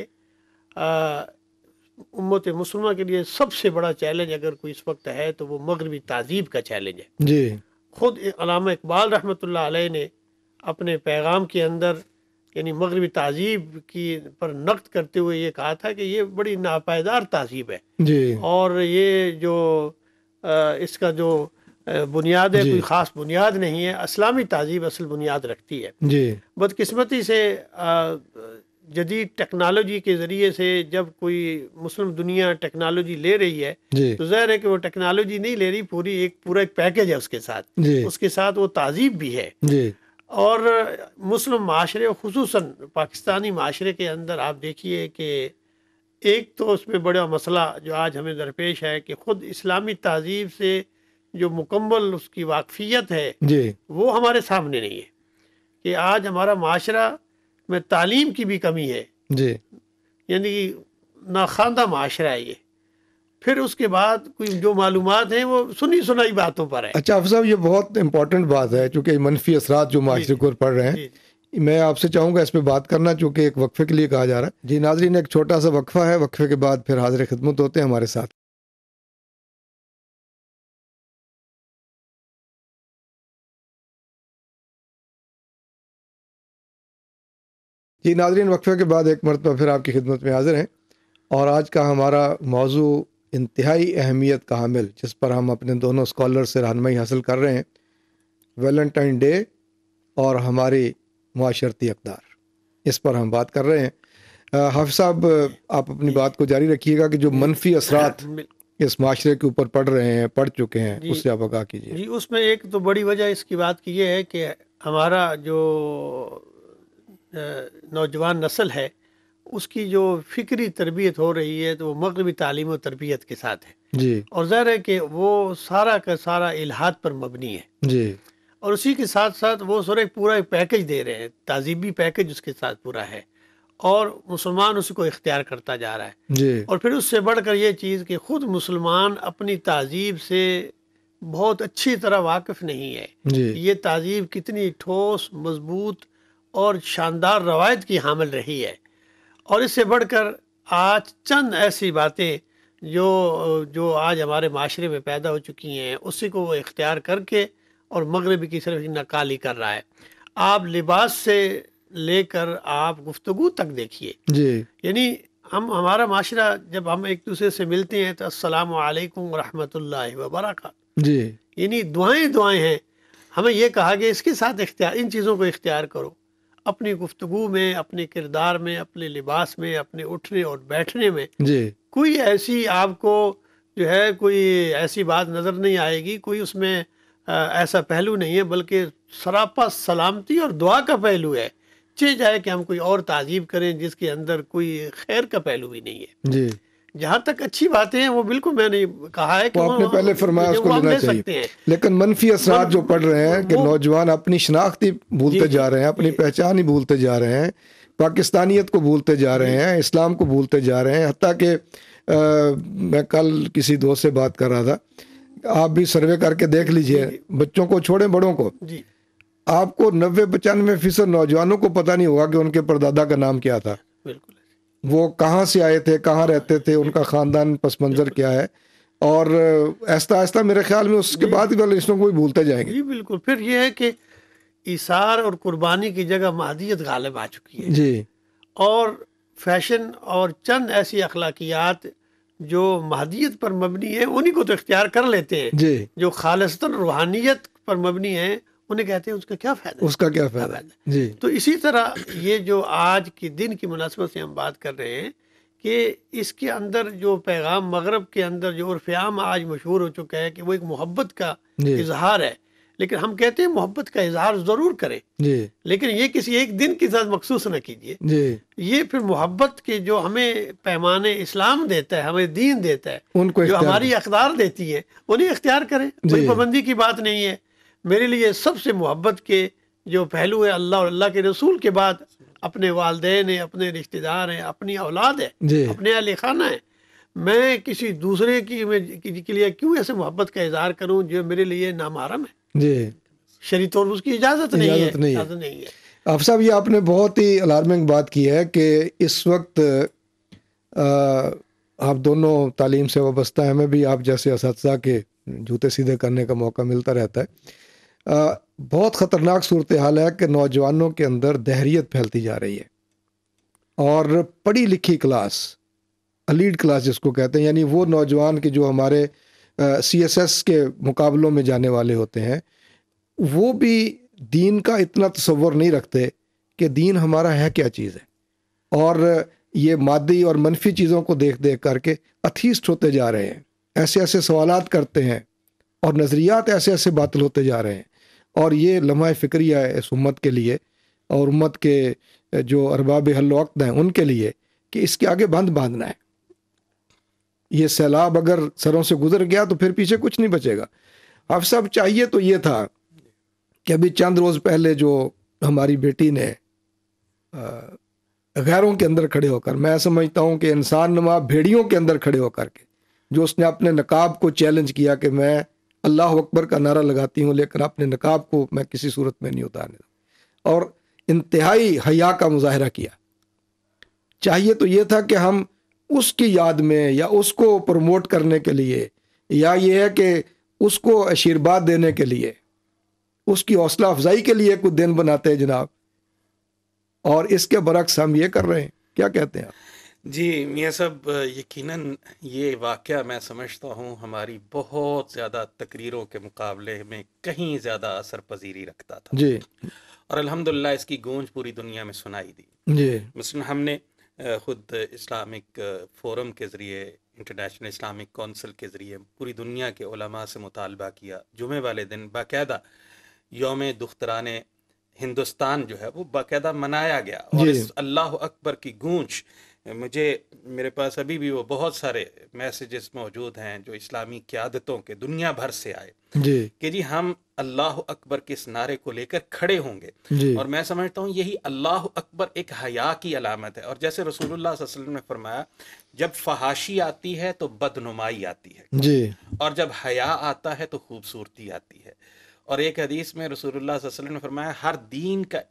Speaker 3: उम्मत मुसलमान के लिए सबसे बड़ा चैलेंज अगर कोई इस वक्त है तो वो मगरबी तहजीब का चैलेंज है जी खुद अलामा इकबाल रहमत ने अपने पैगाम के अंदर यानी मगरबी तहजीब की पर नक्त करते हुए ये कहा था कि ये बड़ी नापायदार तहजीब है जी। और ये जो इसका जो बुनियाद है कोई ख़ास बुनियाद नहीं है इस्लामी तहजीब असल बुनियाद रखती है जी बदकस्मती से जदीद टेक्नोलॉजी के ज़रिए से जब कोई मुस्लिम दुनिया टेक्नोलॉजी ले रही है तो जहर है कि वो टेक्नोलॉजी नहीं ले रही पूरी एक पूरा एक पैकेज है उसके साथ उसके साथ वो तहजीब भी है और मुस्लिम माशरे खूस पाकिस्तानी माशरे के अंदर आप देखिए कि एक तो उसमें बड़ा मसला जो आज हमें दरपेश है कि ख़ुद इस्लामी तहजीब से जो मुकम्मल उसकी वाकफियत है जी। वो हमारे सामने नहीं है कि आज हमारा माशरा में तालीम की भी कमी है जी यानी कि नाखानदा माशरा है ये फिर उसके बाद कोई जो मालूम है वो सुनी सुनाई बातों पर है
Speaker 2: अच्छा साहब ये बहुत इंपॉर्टेंट बात है चूँकि मनफी असरात जो माशरे को पढ़ रहे हैं मैं आपसे चाहूँगा इस पर बात करना चूँकि एक वक्फे के लिए कहा जा रहा है जी नाजरीन एक छोटा सा
Speaker 1: वक्फा है वक्फे के बाद फिर हाजिर खिदमत होते हैं हमारे साथ जी नाजरीन वक्फे के बाद एक मरतबा फिर आपकी खिदमत में हाजिर हैं
Speaker 2: और आज का हमारा मौजू इंतहाई अहमियत का हामिल जिस पर हम अपने दोनों स्कॉलर से रहनमई हासिल कर रहे हैं वैलेंटाइन डे और हमारी माशरती अकदार इस पर हम बात कर रहे हैं हाफ साहब आप अपनी बात को जारी रखिएगा कि जो मनफी असरात इस माशरे के ऊपर पढ़ रहे हैं पढ़
Speaker 3: चुके हैं उससे आप आगाह कीजिए जी उसमें एक तो बड़ी वजह इसकी बात की ये है कि हमारा जो नौजवान नस्ल है उसकी जो फ़िक्री तरबियत हो रही है तो वो मगरबी तालीम और तरबियत के साथ है जी और ज़ाहिर है कि वो सारा का सारा इलाहात पर मबनी है जी और उसी के साथ साथ वो सर एक पूरा एक पैकेज दे रहे हैं तहजीबी पैकेज उसके साथ पूरा है और मुसलमान उसको इख्तियार करता जा रहा है जी और फिर उससे बढ़कर ये चीज़ कि ख़ुद मुसलमान अपनी तहजीब से बहुत अच्छी तरह वाकिफ नहीं है ये तहजीब कितनी ठोस मजबूत और शानदार रवायत की हामिल रही है और इससे बढ़कर आज चंद ऐसी बातें जो जो आज हमारे माशरे में पैदा हो चुकी हैं उसी को वो इख्तियार करके और मगरब की सिर्फ नकाली कर रहा है आप लिबास से लेकर आप गुफ्तु तक देखिए यानी हम हमारा माशरा जब हम एक दूसरे से मिलते हैं तो असलम वालेकुम रहमतुल्लाहि जी यानी दुआएं दुआएं हैं हमें यह कहा गया इसके साथ इख्तियार इन चीज़ों को इख्तियार करो अपनी गुफ्तगु में अपने किरदार में अपने लिबास में अपने उठने और बैठने में जी कोई ऐसी आपको जो है कोई ऐसी बात नज़र नहीं आएगी कोई उसमें ऐसा पहलू नहीं है बल्कि सरापा सलामती और दुआ का पहलू है चे जाए कि हम कोई और तहजीब करें जिसके अंदर कोई खैर का पहलू भी नहीं है जी जहाँ तक अच्छी बातें हैं वो बिल्कुल मैंने कहा है कि वो आपने पहले फरमाया उसको लेना चाहिए
Speaker 2: लेकिन मनफी असरा जो पढ़ रहे हैं कि नौजवान अपनी शनाख्त ही भूलते जा रहे हैं अपनी पहचान ही भूलते जा रहे हैं पाकिस्तानियत को भूलते जा रहे हैं इस्लाम को भूलते जा रहे हैं हती कि मैं कल किसी दोस्त से बात कर रहा था आप भी सर्वे करके देख लीजिए बच्चों को छोड़ें बड़ों को आपको नब्बे पचानवे फीसद नौजवानों को पता नहीं होगा कि उनके परदादा का नाम क्या था बिल्कुल वो कहाँ से आए थे कहाँ रहते थे उनका ख़ानदान पस मंज़र क्या है और ऐसा ऐसा मेरे ख्याल में उसके बाद ही रिश्तों को भी भूलते जाएंगे जी
Speaker 3: बिल्कुल फिर ये है कि इसार और कुर्बानी की जगह मादियत गालिब आ चुकी है जी और फैशन और चंद ऐसी अखलाकियात जो महदियत पर मबनी है उन्हीं को तो इख्तियार कर लेते हैं जी जो खालसतन रूहानियत पर मबनी है उन्हें कहते हैं उसका क्या फायदा
Speaker 1: उसका क्या फायदा जी
Speaker 3: तो इसी तरह ये जो आज के दिन की मुनासिबत से हम बात कर रहे हैं कि इसके अंदर जो पैगाम मगरब के अंदर जो उर्फ्याम आज मशहूर हो चुका है कि वो एक मोहब्बत का इजहार है लेकिन हम कहते हैं मोहब्बत का इजहार जरूर करें लेकिन ये किसी एक दिन के तरह मखसूस न कीजिए ये फिर मोहब्बत के जो हमें पैमाने इस्लाम देता है हमें दीन देता है उनको जो हमारी अखदार देती है उन्हें इख्तियार करें कोई पाबंदी की बात नहीं है मेरे लिए सबसे मोहब्बत के जो पहलू है अल्लाह और अल्लाह के रसूल के बाद अपने वालदे हैं अपने रिश्तेदार हैं अपनी औलाद है अपने अहल खाना है मैं किसी दूसरे की मैं के लिए क्यों ऐसे मोहब्बत का इजहार करूं जो मेरे लिए आरम है जी शरी तौर उसकी इजाज़त नहीं, नहीं, है इजाज़त नहीं है
Speaker 2: आप साहब ये आपने बहुत ही अलार्मिंग बात की है कि इस वक्त आ, आप दोनों तालीम से वाबस्ता हैं मैं भी आप जैसे इस के जूते सीधे करने का मौका मिलता रहता है बहुत ख़तरनाक सूरत हाल है कि नौजवानों के अंदर दहरीत फैलती जा रही है और पढ़ी लिखी क्लास अलीड क्लास जिसको कहते हैं यानी वो नौजवान के जो हमारे सी एस एस के मुकाबलों में जाने वाले होते हैं वो भी दीन का इतना तस्वर नहीं रखते कि दीन हमारा है क्या चीज़ है और ये मादी और मनफी चीज़ों को देख देख करके अथीस्ट होते जा रहे हैं ऐसे ऐसे सवाल करते हैं और नज़रियात ऐसे ऐसे बातल होते जा रहे हैं और ये लम्हा फ़िक्रिया है इस उम्मत के लिए और उम्मत के जो अरबाब हल्वक्त हैं उनके लिए कि इसके आगे बंद बांधना है ये सैलाब अगर सरों से गुजर गया तो फिर पीछे कुछ नहीं बचेगा अब सब चाहिए तो ये था कि अभी चंद रोज़ पहले जो हमारी बेटी ने गैरों के अंदर खड़े होकर मैं समझता हूँ कि इंसान नमा भेड़ियों के अंदर खड़े होकर के जो उसने अपने नकाब को चैलेंज किया कि मैं अल्लाह अकबर का नारा लगाती हूँ लेकिन अपने नकाब को मैं किसी सूरत में नहीं उतारने और इंतहाई हया का मुजाहरा किया चाहिए तो ये था कि हम उसकी याद में या उसको प्रमोट करने के लिए या ये है कि उसको आशीर्वाद देने के लिए उसकी हौसला अफजाई के लिए कुछ दिन बनाते हैं जनाब और इसके बरक्स हम ये कर रहे हैं क्या कहते हैं आप
Speaker 4: जी मियाँ सब यकीनन ये वाक़ मैं समझता हूँ हमारी बहुत ज़्यादा तकरीरों के मुकाबले में कहीं ज़्यादा असर पजीरी रखता था जी और अल्हम्दुलिल्लाह इसकी गूंज पूरी दुनिया में सुनाई दी जी मसलन हमने ख़ुद इस्लामिक फोरम के ज़रिए इंटरनेशनल इस्लामिक कौंसिल के ज़रिए पूरी दुनिया के ओलमा से मुतालबा किया जुमे वाले दिन बाकायदा योम दुख्तरान हिंदुस्तान जो है वो बाकायदा मनाया गया और इस अल्लाह अकबर की गूंज मुझे मेरे पास अभी भी वो बहुत सारे मैसेजेस मौजूद हैं जो इस्लामी क्यादतों के दुनिया भर से आए जी कि जी हम अल्लाह अकबर के इस नारे को लेकर खड़े होंगे और मैं समझता हूँ यही अल्लाह अकबर एक हया की अलामत है और जैसे रसूलुल्लाह वसल्लम ने फरमाया जब फहाशी आती है तो बदनुमाई आती है जी और जब हया आता है तो खूबसूरती आती है और एक हदीस में रसूलुल्लाह वसल्लम ने फरमाया हर दीन का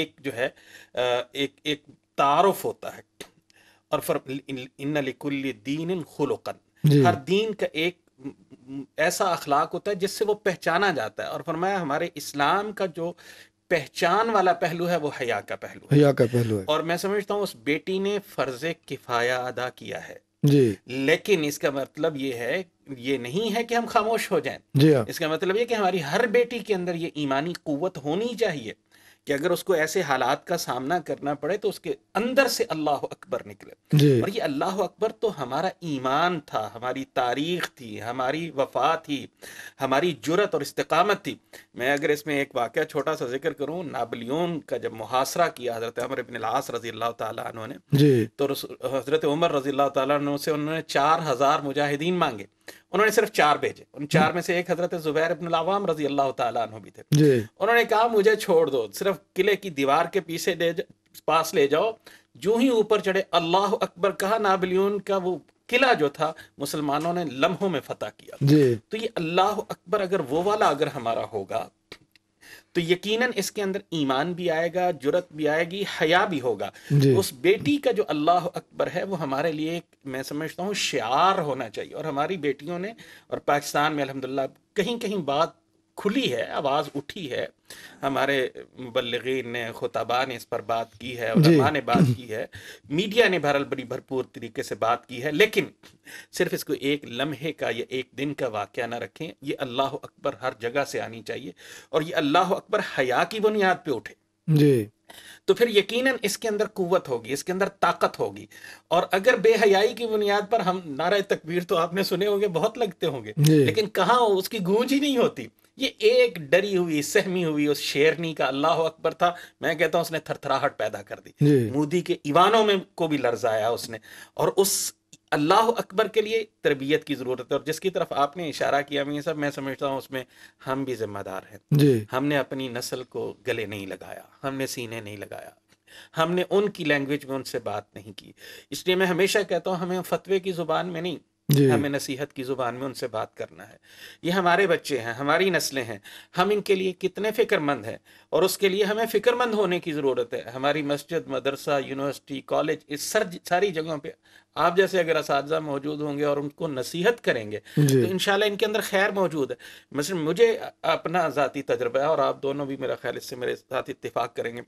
Speaker 4: एक जो है एक एक तारफ़ होता है और फर इन दीन इन खुलकन हर दीन का एक ऐसा अखलाक होता है जिससे वो पहचाना जाता है और फरमाया हमारे इस्लाम का जो पहचान वाला पहलू है वो हया का पहलू
Speaker 1: हया का पहलू है
Speaker 4: और मैं समझता हूँ उस बेटी ने फर्ज किफाया अदा किया है जी लेकिन इसका मतलब ये है ये नहीं है कि हम खामोश हो जाएं जी इसका मतलब ये कि हमारी हर बेटी के अंदर ये ईमानी कुवत होनी चाहिए कि अगर उसको ऐसे हालात का सामना करना पड़े तो उसके अंदर से अल्लाह अकबर निकले और ये अल्लाह अकबर तो हमारा ईमान था हमारी तारीख थी हमारी वफा थी हमारी जुरत और इस्तकामत थी मैं अगर इसमें एक वाक़ छोटा सा जिक्र करूँ नाबलियोन का जब मुहासरा किया हज़रत अमर इबिन लास रजी अल्लाह तुमने तो हज़रत उमर रजी अल्लाह तुमने उन्होंने चार हज़ार मुजाहिदीन मांगे उन्होंने सिर्फ चार भेजे उन हम्म। चार में से एक हजरत जुबैर इबन रजी अल्लाह तु भी थे उन्होंने कहा मुझे छोड़ दो सिर्फ किले की दीवार के पीछे ले पास ले जाओ जो ही ऊपर चढ़े अल्लाह अकबर कहा नाबिलियन का वो किला जो था मुसलमानों ने लम्हों में फतेह किया तो ये अल्लाह अकबर अगर वो वाला अगर हमारा होगा तो यकीनन इसके अंदर ईमान भी आएगा जुरत भी आएगी हया भी होगा उस बेटी का जो अल्लाह अकबर है वो हमारे लिए मैं समझता हूँ शार होना चाहिए और हमारी बेटियों ने और पाकिस्तान में अलहमदिल्ला कहीं कहीं बात खुली है आवाज़ उठी है हमारे मुबलगिन ने खुतबा ने इस पर बात की है उलमा ने बात की है मीडिया ने बहरहाल बड़ी भरपूर तरीके से बात की है लेकिन सिर्फ इसको एक लम्हे का या एक दिन का वाक्य ना रखें ये अल्लाह अकबर हर जगह से आनी चाहिए और ये अल्लाह अकबर हया की बुनियाद पर उठे जी तो फिर यकीनन इसके अंदर कुवत होगी इसके अंदर ताकत होगी और अगर बेहयाई की बुनियाद पर हम नारा तकबीर तो आपने सुने होंगे बहुत लगते होंगे लेकिन कहाँ उसकी गूंज ही नहीं होती ये एक डरी हुई सहमी हुई उस शेरनी का अल्लाह अकबर था मैं कहता हूँ उसने थरथराहट पैदा कर दी मोदी के ईवानों में को भी लर्जाया उसने और उस अल्लाह अकबर के लिए तरबियत की ज़रूरत है और जिसकी तरफ आपने इशारा किया मैं सब मैं समझता हूँ उसमें हम भी ज़िम्मेदार हैं हमने अपनी नस्ल को गले नहीं लगाया हमने सीने नहीं लगाया हमने उनकी लैंग्वेज में उनसे बात नहीं की इसलिए मैं हमेशा कहता हूँ हमें फतवे की ज़ुबान में नहीं हमें नसीहत की ज़ुबान में उनसे बात करना है ये हमारे बच्चे हैं हमारी नस्लें हैं हम इनके लिए कितने फ़िक्रमंद हैं और उसके लिए हमें फ़िक्रमंद होने की ज़रूरत है हमारी मस्जिद मदरसा यूनिवर्सिटी कॉलेज इस सर सारी जगहों पे आप जैसे अगर इस मौजूद होंगे और उनको नसीहत करेंगे तो इन इनके अंदर खैर मौजूद है मसलन मुझे अपना ज़ाती तजर्बा है और आप दोनों भी मेरा ख्याल इससे मेरे साथ इतफाक़ करेंगे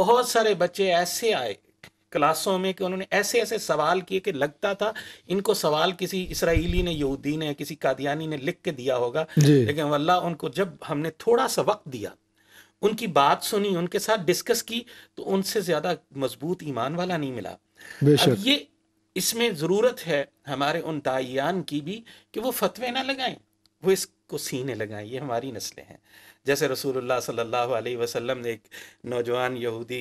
Speaker 4: बहुत सारे बच्चे ऐसे आए क्लासों में कि उन्होंने ऐसे ऐसे सवाल किए कि लगता था इनको सवाल किसी इसराइली ने यहूदी ने किसी कादियानी ने लिख के दिया होगा लेकिन वल्ला उनको जब हमने थोड़ा सा वक्त दिया उनकी बात सुनी उनके साथ डिस्कस की तो उनसे ज़्यादा मजबूत ईमान वाला नहीं मिला अब ये इसमें ज़रूरत है हमारे उन दाइयान की भी कि वो फतवे ना लगाएं वो इसको सीने लगाएं ये हमारी नस्लें हैं जैसे रसूलुल्लाह सल्लल्लाहु अलैहि वसल्लम ने एक नौजवान यहूदी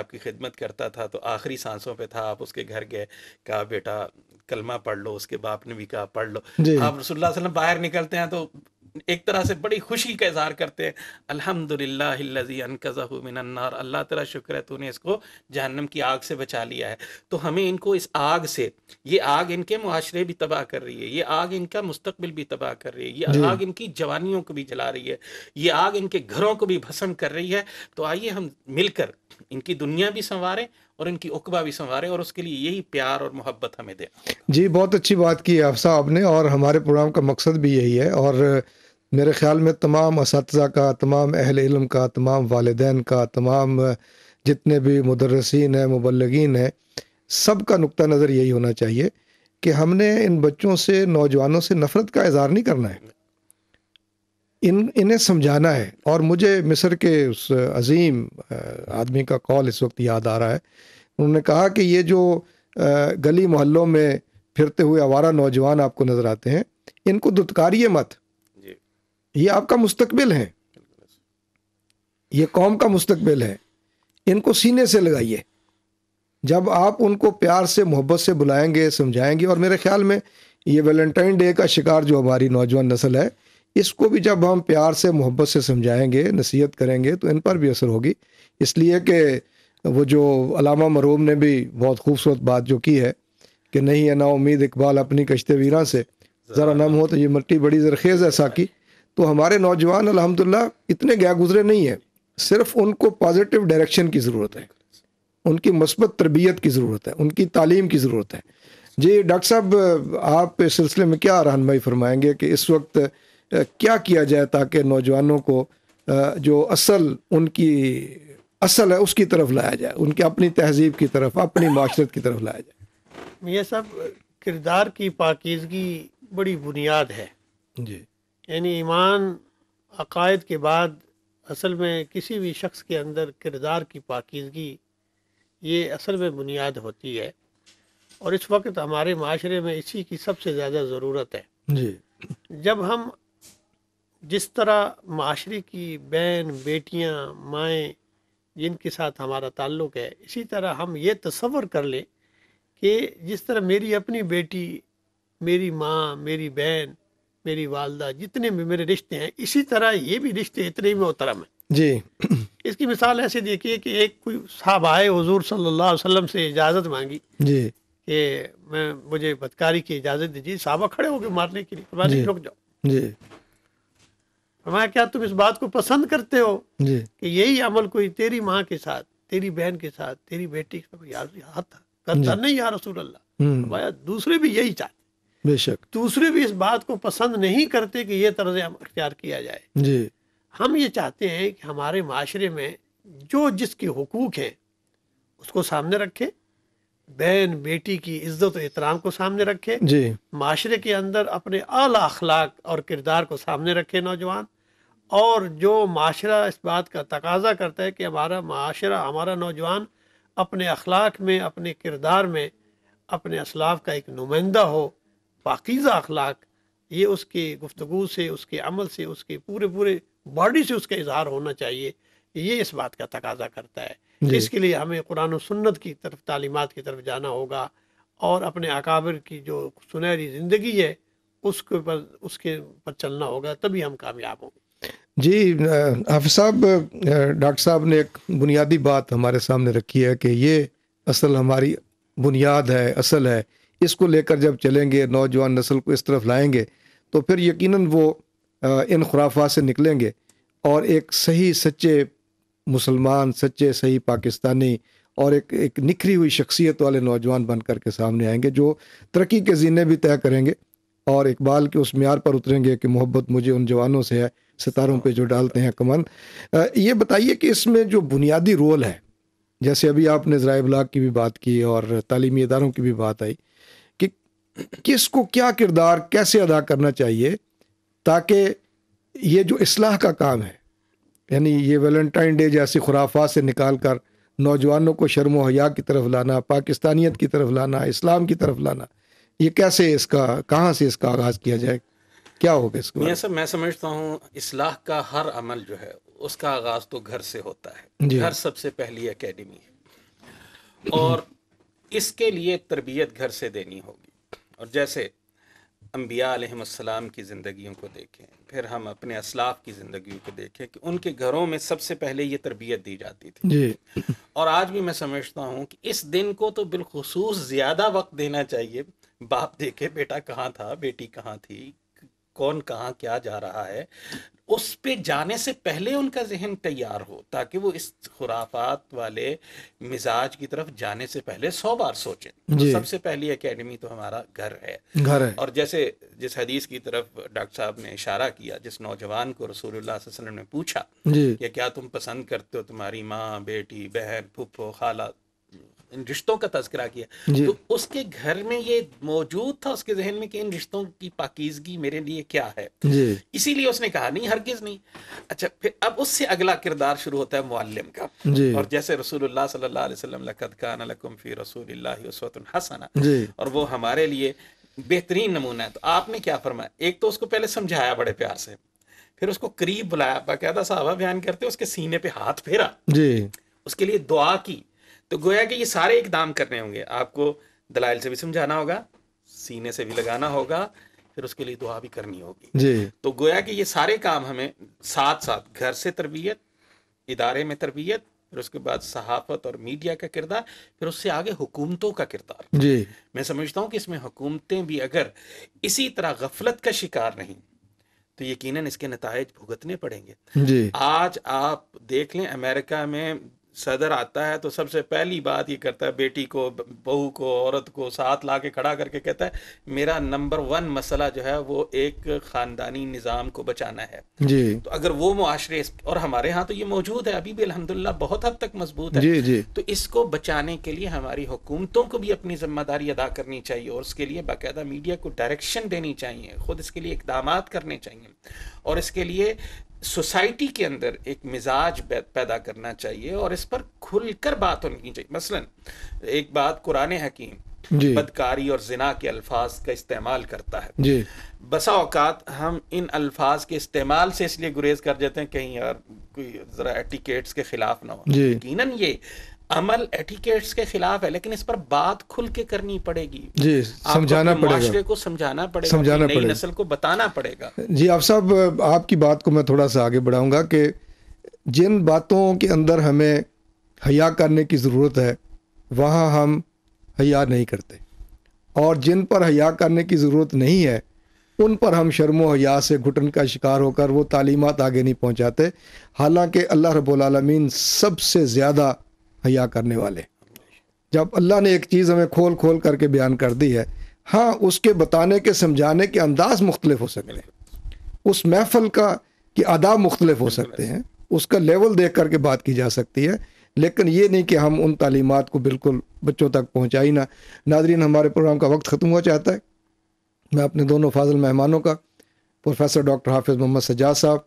Speaker 4: आपकी खिदमत करता था तो आखिरी सांसों पे था आप उसके घर गए कहा बेटा कलमा पढ़ लो उसके बाप ने भी कहा पढ़ लो आप वसल्लम बाहर निकलते हैं तो एक तरह से बड़ी खुशी का इजहार करते हैं अल्हम्दुलिल्लाह अनकज़हु मिनन्नार अल्लाह तेरा शुक्र है तूने इसको जहन्नम की आग से बचा लिया है तो हमें इनको इस आग से ये आग इनके मुआरे भी तबाह कर रही है ये आग इनका मुस्तबिल भी तबाह कर रही है ये आग इनकी जवानियों को भी जला रही है ये आग इनके घरों को भी भस्म कर रही है तो आइए हम मिलकर इनकी दुनिया भी संवारें और इनकी उकबा भी संवारें और उसके लिए यही प्यार और मोहब्बत हमें देना
Speaker 2: जी बहुत अच्छी बात की आप साहब ने और हमारे प्रोग्राम का मकसद भी यही है और मेरे ख़्याल में तमाम इस का तमाम अहल इल्म का तमाम वालदेन का तमाम जितने भी मदरसिन हैं मुबलगिन हैं सब का नुक़ नज़र यही होना चाहिए कि हमने इन बच्चों से नौजवानों से नफ़रत का इजहार नहीं करना है इन इन्हें समझाना है और मुझे मिस्र के उस अजीम आदमी का कॉल इस वक्त याद आ रहा है उन्होंने कहा कि ये जो गली मोहल्लों में फिरते हुए आवारा नौजवान आपको नज़र आते हैं इनको दुदकारी मत ये आपका मुस्तकबिल है ये कौम का मुस्तकबिल है इनको सीने से लगाइए जब आप उनको प्यार से मोहब्बत से बुलाएंगे समझाएंगे और मेरे ख्याल में ये वैलेंटाइन डे का शिकार जो हमारी नौजवान नस्ल है इसको भी जब हम प्यार से मोहब्बत से समझाएंगे नसीहत करेंगे तो इन पर भी असर होगी इसलिए कि वो जो अलामा मरूम ने भी बहुत खूबसूरत बात जो की है कि नहीं है ना उम्मीद इकबाल अपनी कश्ते वीरा से ज़रा नम हो तो ये मट्टी बड़ी जरखेज़ है साकी तो हमारे नौजवान अलहमदिल्ला इतने गया गुजरे नहीं हैं सिर्फ उनको पॉजिटिव डायरेक्शन की ज़रूरत है उनकी मस्बत तरबियत की ज़रूरत है उनकी तालीम की ज़रूरत है जी डॉक्टर साहब आप इस सिलसिले में क्या रहनमई फरमाएंगे कि इस वक्त क्या किया जाए ताकि नौजवानों को जो असल उनकी असल है उसकी तरफ लाया जाए उनकी अपनी तहजीब की तरफ अपनी माशरत की तरफ लाया जाए
Speaker 3: मियाँ सब किरदार की पाकिजगी बड़ी बुनियाद है जी यानी ईमान अकायद के बाद असल में किसी भी शख्स के अंदर किरदार की पाकिजगी ये असल में बुनियाद होती है और इस वक्त हमारे माशरे में इसी की सबसे ज़्यादा ज़रूरत है जी जब हम जिस तरह माशरे की बहन बेटियां माएँ जिनके साथ हमारा ताल्लुक है इसी तरह हम ये तस्वर कर लें कि जिस तरह मेरी अपनी बेटी मेरी माँ मेरी बहन मेरी वालदा जितने भी मेरे रिश्ते हैं इसी तरह ये भी रिश्ते इतने ही मोहतरम हैं जी इसकी मिसाल ऐसे देखिए कि एक कोई साहब आए हजूर सल्लल्लाहु अलैहि वसल्लम से इजाज़त मांगी जी कि मैं मुझे बदकारी की इजाज़त दीजिए साहबा खड़े हो गए मारने के लिए फरमाया रुक जाओ जी फरमाया क्या तुम इस बात को पसंद करते हो जी कि यही अमल कोई तेरी माँ के साथ तेरी बहन के साथ तेरी बेटी के साथ यार हाथ करता नहीं यार रसूल अल्लाह हम्म। दूसरे भी यही चाहते बेशक दूसरे तो भी इस बात को पसंद नहीं करते कि ये तर्ज अख्तियार किया जाए जी हम ये चाहते हैं कि हमारे माशरे में जो जिसके हकूक हैं उसको सामने रखे बहन बेटी की इज्जत और एहतराम को सामने रखे जी माशरे के अंदर अपने अला अखलाक और किरदार को सामने रखे नौजवान और जो माशरा इस बात का तकाजा करता है कि हमारा माशरा हमारा नौजवान अपने अखलाक में अपने किरदार में अपने असलाफ का एक नुमाइंदा हो पाकिज़ा अखलाक ये उसके गुफ्तु से उसके अमल से उसके पूरे पूरे बॉडी से उसका इजहार होना चाहिए ये इस बात का तकाजा करता है इसके लिए हमें कुरान सन्नत की तरफ तालीमत की तरफ जाना होगा और अपने अकाबर की जो सुनहरी ज़िंदगी है उसके पर उसके पर चलना होगा तभी हम कामयाब होंगे
Speaker 2: जी हाफि साहब डॉक्टर साहब ने एक बुनियादी बात हमारे सामने रखी है कि ये असल हमारी बुनियाद है असल है इसको लेकर जब चलेंगे नौजवान नस्ल को इस तरफ लाएंगे तो फिर यकीनन वो इन खुराफा से निकलेंगे और एक सही सच्चे मुसलमान सच्चे सही पाकिस्तानी और एक एक निखरी हुई शख्सियत वाले नौजवान बन कर के सामने आएंगे जो तरक्की के जीने भी तय करेंगे और इकबाल के उस मैार पर उतरेंगे कि मोहब्बत मुझे उन जवानों से है सितारों पे जो डालते हैं कमन ये बताइए कि इसमें जो बुनियादी रोल है जैसे अभी आपने ज़रा इबलाग की भी बात की और तालीमी इदारों की भी बात आई किसको क्या किरदार कैसे अदा करना चाहिए ताकि ये जो इसलाह का काम है यानी ये वैलेंटाइन डे जैसी खुराफा से निकाल कर नौजवानों को शर्म हया की तरफ लाना पाकिस्तानियत की तरफ लाना इस्लाम की तरफ लाना ये कैसे इसका कहाँ से इसका आगाज़ किया जाए क्या होगा इसको मैं
Speaker 4: सर मैं समझता हूँ इसलाह का हर अमल जो है उसका आगाज़ तो घर से होता है हाँ। घर सबसे पहली एकेडमी है और इसके लिए तरबियत घर से देनी होगी और जैसे अम्बिया आलम की ज़िंदगियों को देखें फिर हम अपने असलाफ की ज़िंदगी को देखें कि उनके घरों में सबसे पहले ये तरबियत दी जाती थी जी। और आज भी मैं समझता हूँ कि इस दिन को तो बिलखसूस ज़्यादा वक्त देना चाहिए बाप देखे बेटा कहाँ था बेटी कहाँ थी कौन कहाँ क्या जा रहा है उस पे जाने से पहले उनका जहन तैयार हो ताकि वो इस खुराफात वाले मिजाज की तरफ जाने से पहले सौ बार सोचें तो सबसे पहली एकेडमी तो हमारा घर है घर है और जैसे जिस हदीस की तरफ डॉक्टर साहब ने इशारा किया जिस नौजवान को रसूलुल्लाह ने पूछा कि क्या तुम पसंद करते हो तुम्हारी माँ बेटी बहन फुप्पो खाला रिश्तों का तस्करा किया तो उसके घर में ये मौजूद था उसके जहन में कि इन रिश्तों की पाकिजगी मेरे लिए क्या है इसीलिए उसने कहा नहीं हरगिज नहीं अच्छा फिर अब उससे अगला किरदार शुरू होता है मुआलम का और जैसे रसूल हसना और वो हमारे लिए बेहतरीन नमूना है तो आपने क्या फरमाया एक तो उसको पहले समझाया बड़े प्यार से फिर उसको करीब बुलाया बाकायदा साहबा बयान करते उसके सीने पे हाथ फेरा जी उसके लिए दुआ की तो गोया कि ये सारे इकदाम करने होंगे आपको दलाइल से भी समझाना होगा सीने से भी लगाना होगा फिर उसके लिए दुआ भी करनी होगी जी तो गोया कि ये सारे काम हमें साथ साथ घर से तरबियत इदारे में तरबियत फिर उसके बाद सहाफत और मीडिया का किरदार फिर उससे आगे हुकूमतों का किरदार जी मैं समझता हूँ कि इसमें हुकूमतें भी अगर इसी तरह गफलत का शिकार नहीं तो यकीनन इसके नतज भुगतने पड़ेंगे जी आज आप देख लें अमेरिका में सदर आता है तो सबसे पहली बात ये करता है बेटी को बहू को औरत को साथ ला के खड़ा करके कहता है मेरा नंबर वन मसला जो है वो एक ख़ानदानी निज़ाम को बचाना है जी तो अगर वो मुआरे और हमारे यहाँ तो ये मौजूद है अभी भी अलहमदिल्ला बहुत हद तक मजबूत है जी जी तो इसको बचाने के लिए हमारी हुकूमतों को भी अपनी जिम्मेदारी अदा करनी चाहिए और उसके लिए बाकायदा मीडिया को डायरेक्शन देनी चाहिए खुद इसके लिए इकदाम करने चाहिए और इसके लिए सोसाइटी के अंदर एक मिजाज पैदा करना चाहिए और इस पर खुलकर बात होनी चाहिए मसलन एक बात कुरान हकीम बदकारी और जिना के अल्फाज का इस्तेमाल करता है जी। बसा औकात हम इन अल्फाज के इस्तेमाल से इसलिए गुरेज कर देते हैं कहीं यार कोई ज़रा एटिकेट्स के ख़िलाफ़ ना हो यकीन ये अमल एटिकेट्स के खिलाफ है लेकिन इस पर बात खुल के करनी पड़ेगी
Speaker 1: जी
Speaker 2: समझाना पड़ेगा को
Speaker 4: समझाना पड़ेगा समझाना पड़ेगा नस्ल को बताना पड़ेगा
Speaker 2: जी आप साहब आपकी बात को मैं थोड़ा सा आगे बढ़ाऊंगा कि जिन बातों के अंदर हमें हया करने की ज़रूरत है वहाँ हम हया नहीं करते और जिन पर हया करने की ज़रूरत नहीं है उन पर हम शर्मो हया से घुटन का शिकार होकर वो तालीमत आगे नहीं पहुँचाते हालांकि अल्लाह रबालमीन सबसे ज़्यादा हया करने वाले जब अल्लाह ने एक चीज़ हमें खोल खोल करके बयान कर दी है हाँ उसके बताने के समझाने के अंदाज मुख्तलिफ हो सकते हैं उस महफल का कि आदाब मुख्तलिफ हो सकते हैं उसका लेवल देख करके बात की जा सकती है लेकिन ये नहीं कि हम उन तालीमत को बिल्कुल बच्चों तक पहुँचाई ना नादरीन हमारे प्रोग्राम का वक्त ख़त्म हो जाता है मैं अपने दोनों फ़ाजल मेहमानों का प्रोफेसर डॉक्टर हाफिज़ मोहम्मद सजाद साहब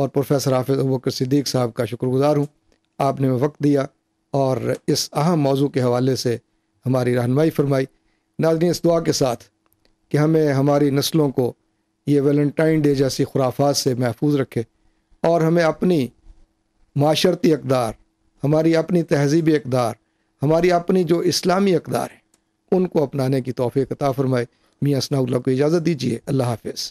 Speaker 2: और प्रोफेसर हाफिज़ अबूकर सिद्दीक साहब का शुक्रगुजार हूँ आपने वक्त दिया और इस अहम मौजू के हवाले से हमारी रहनमाई फरमाई नाजनी इस दुआ के साथ कि हमें हमारी नस्लों को ये वैलेंटाइन डे जैसी खुराफात से महफूज रखे और हमें अपनी माशरती अकदार हमारी अपनी तहजीबी अकदार हमारी अपनी जो इस्लामी अकदार हैं उनको अपनाने की तोहफ़े कता
Speaker 1: फरमाए मियाँ स्ना को इजाज़त दीजिए अल्लाह हाफिज़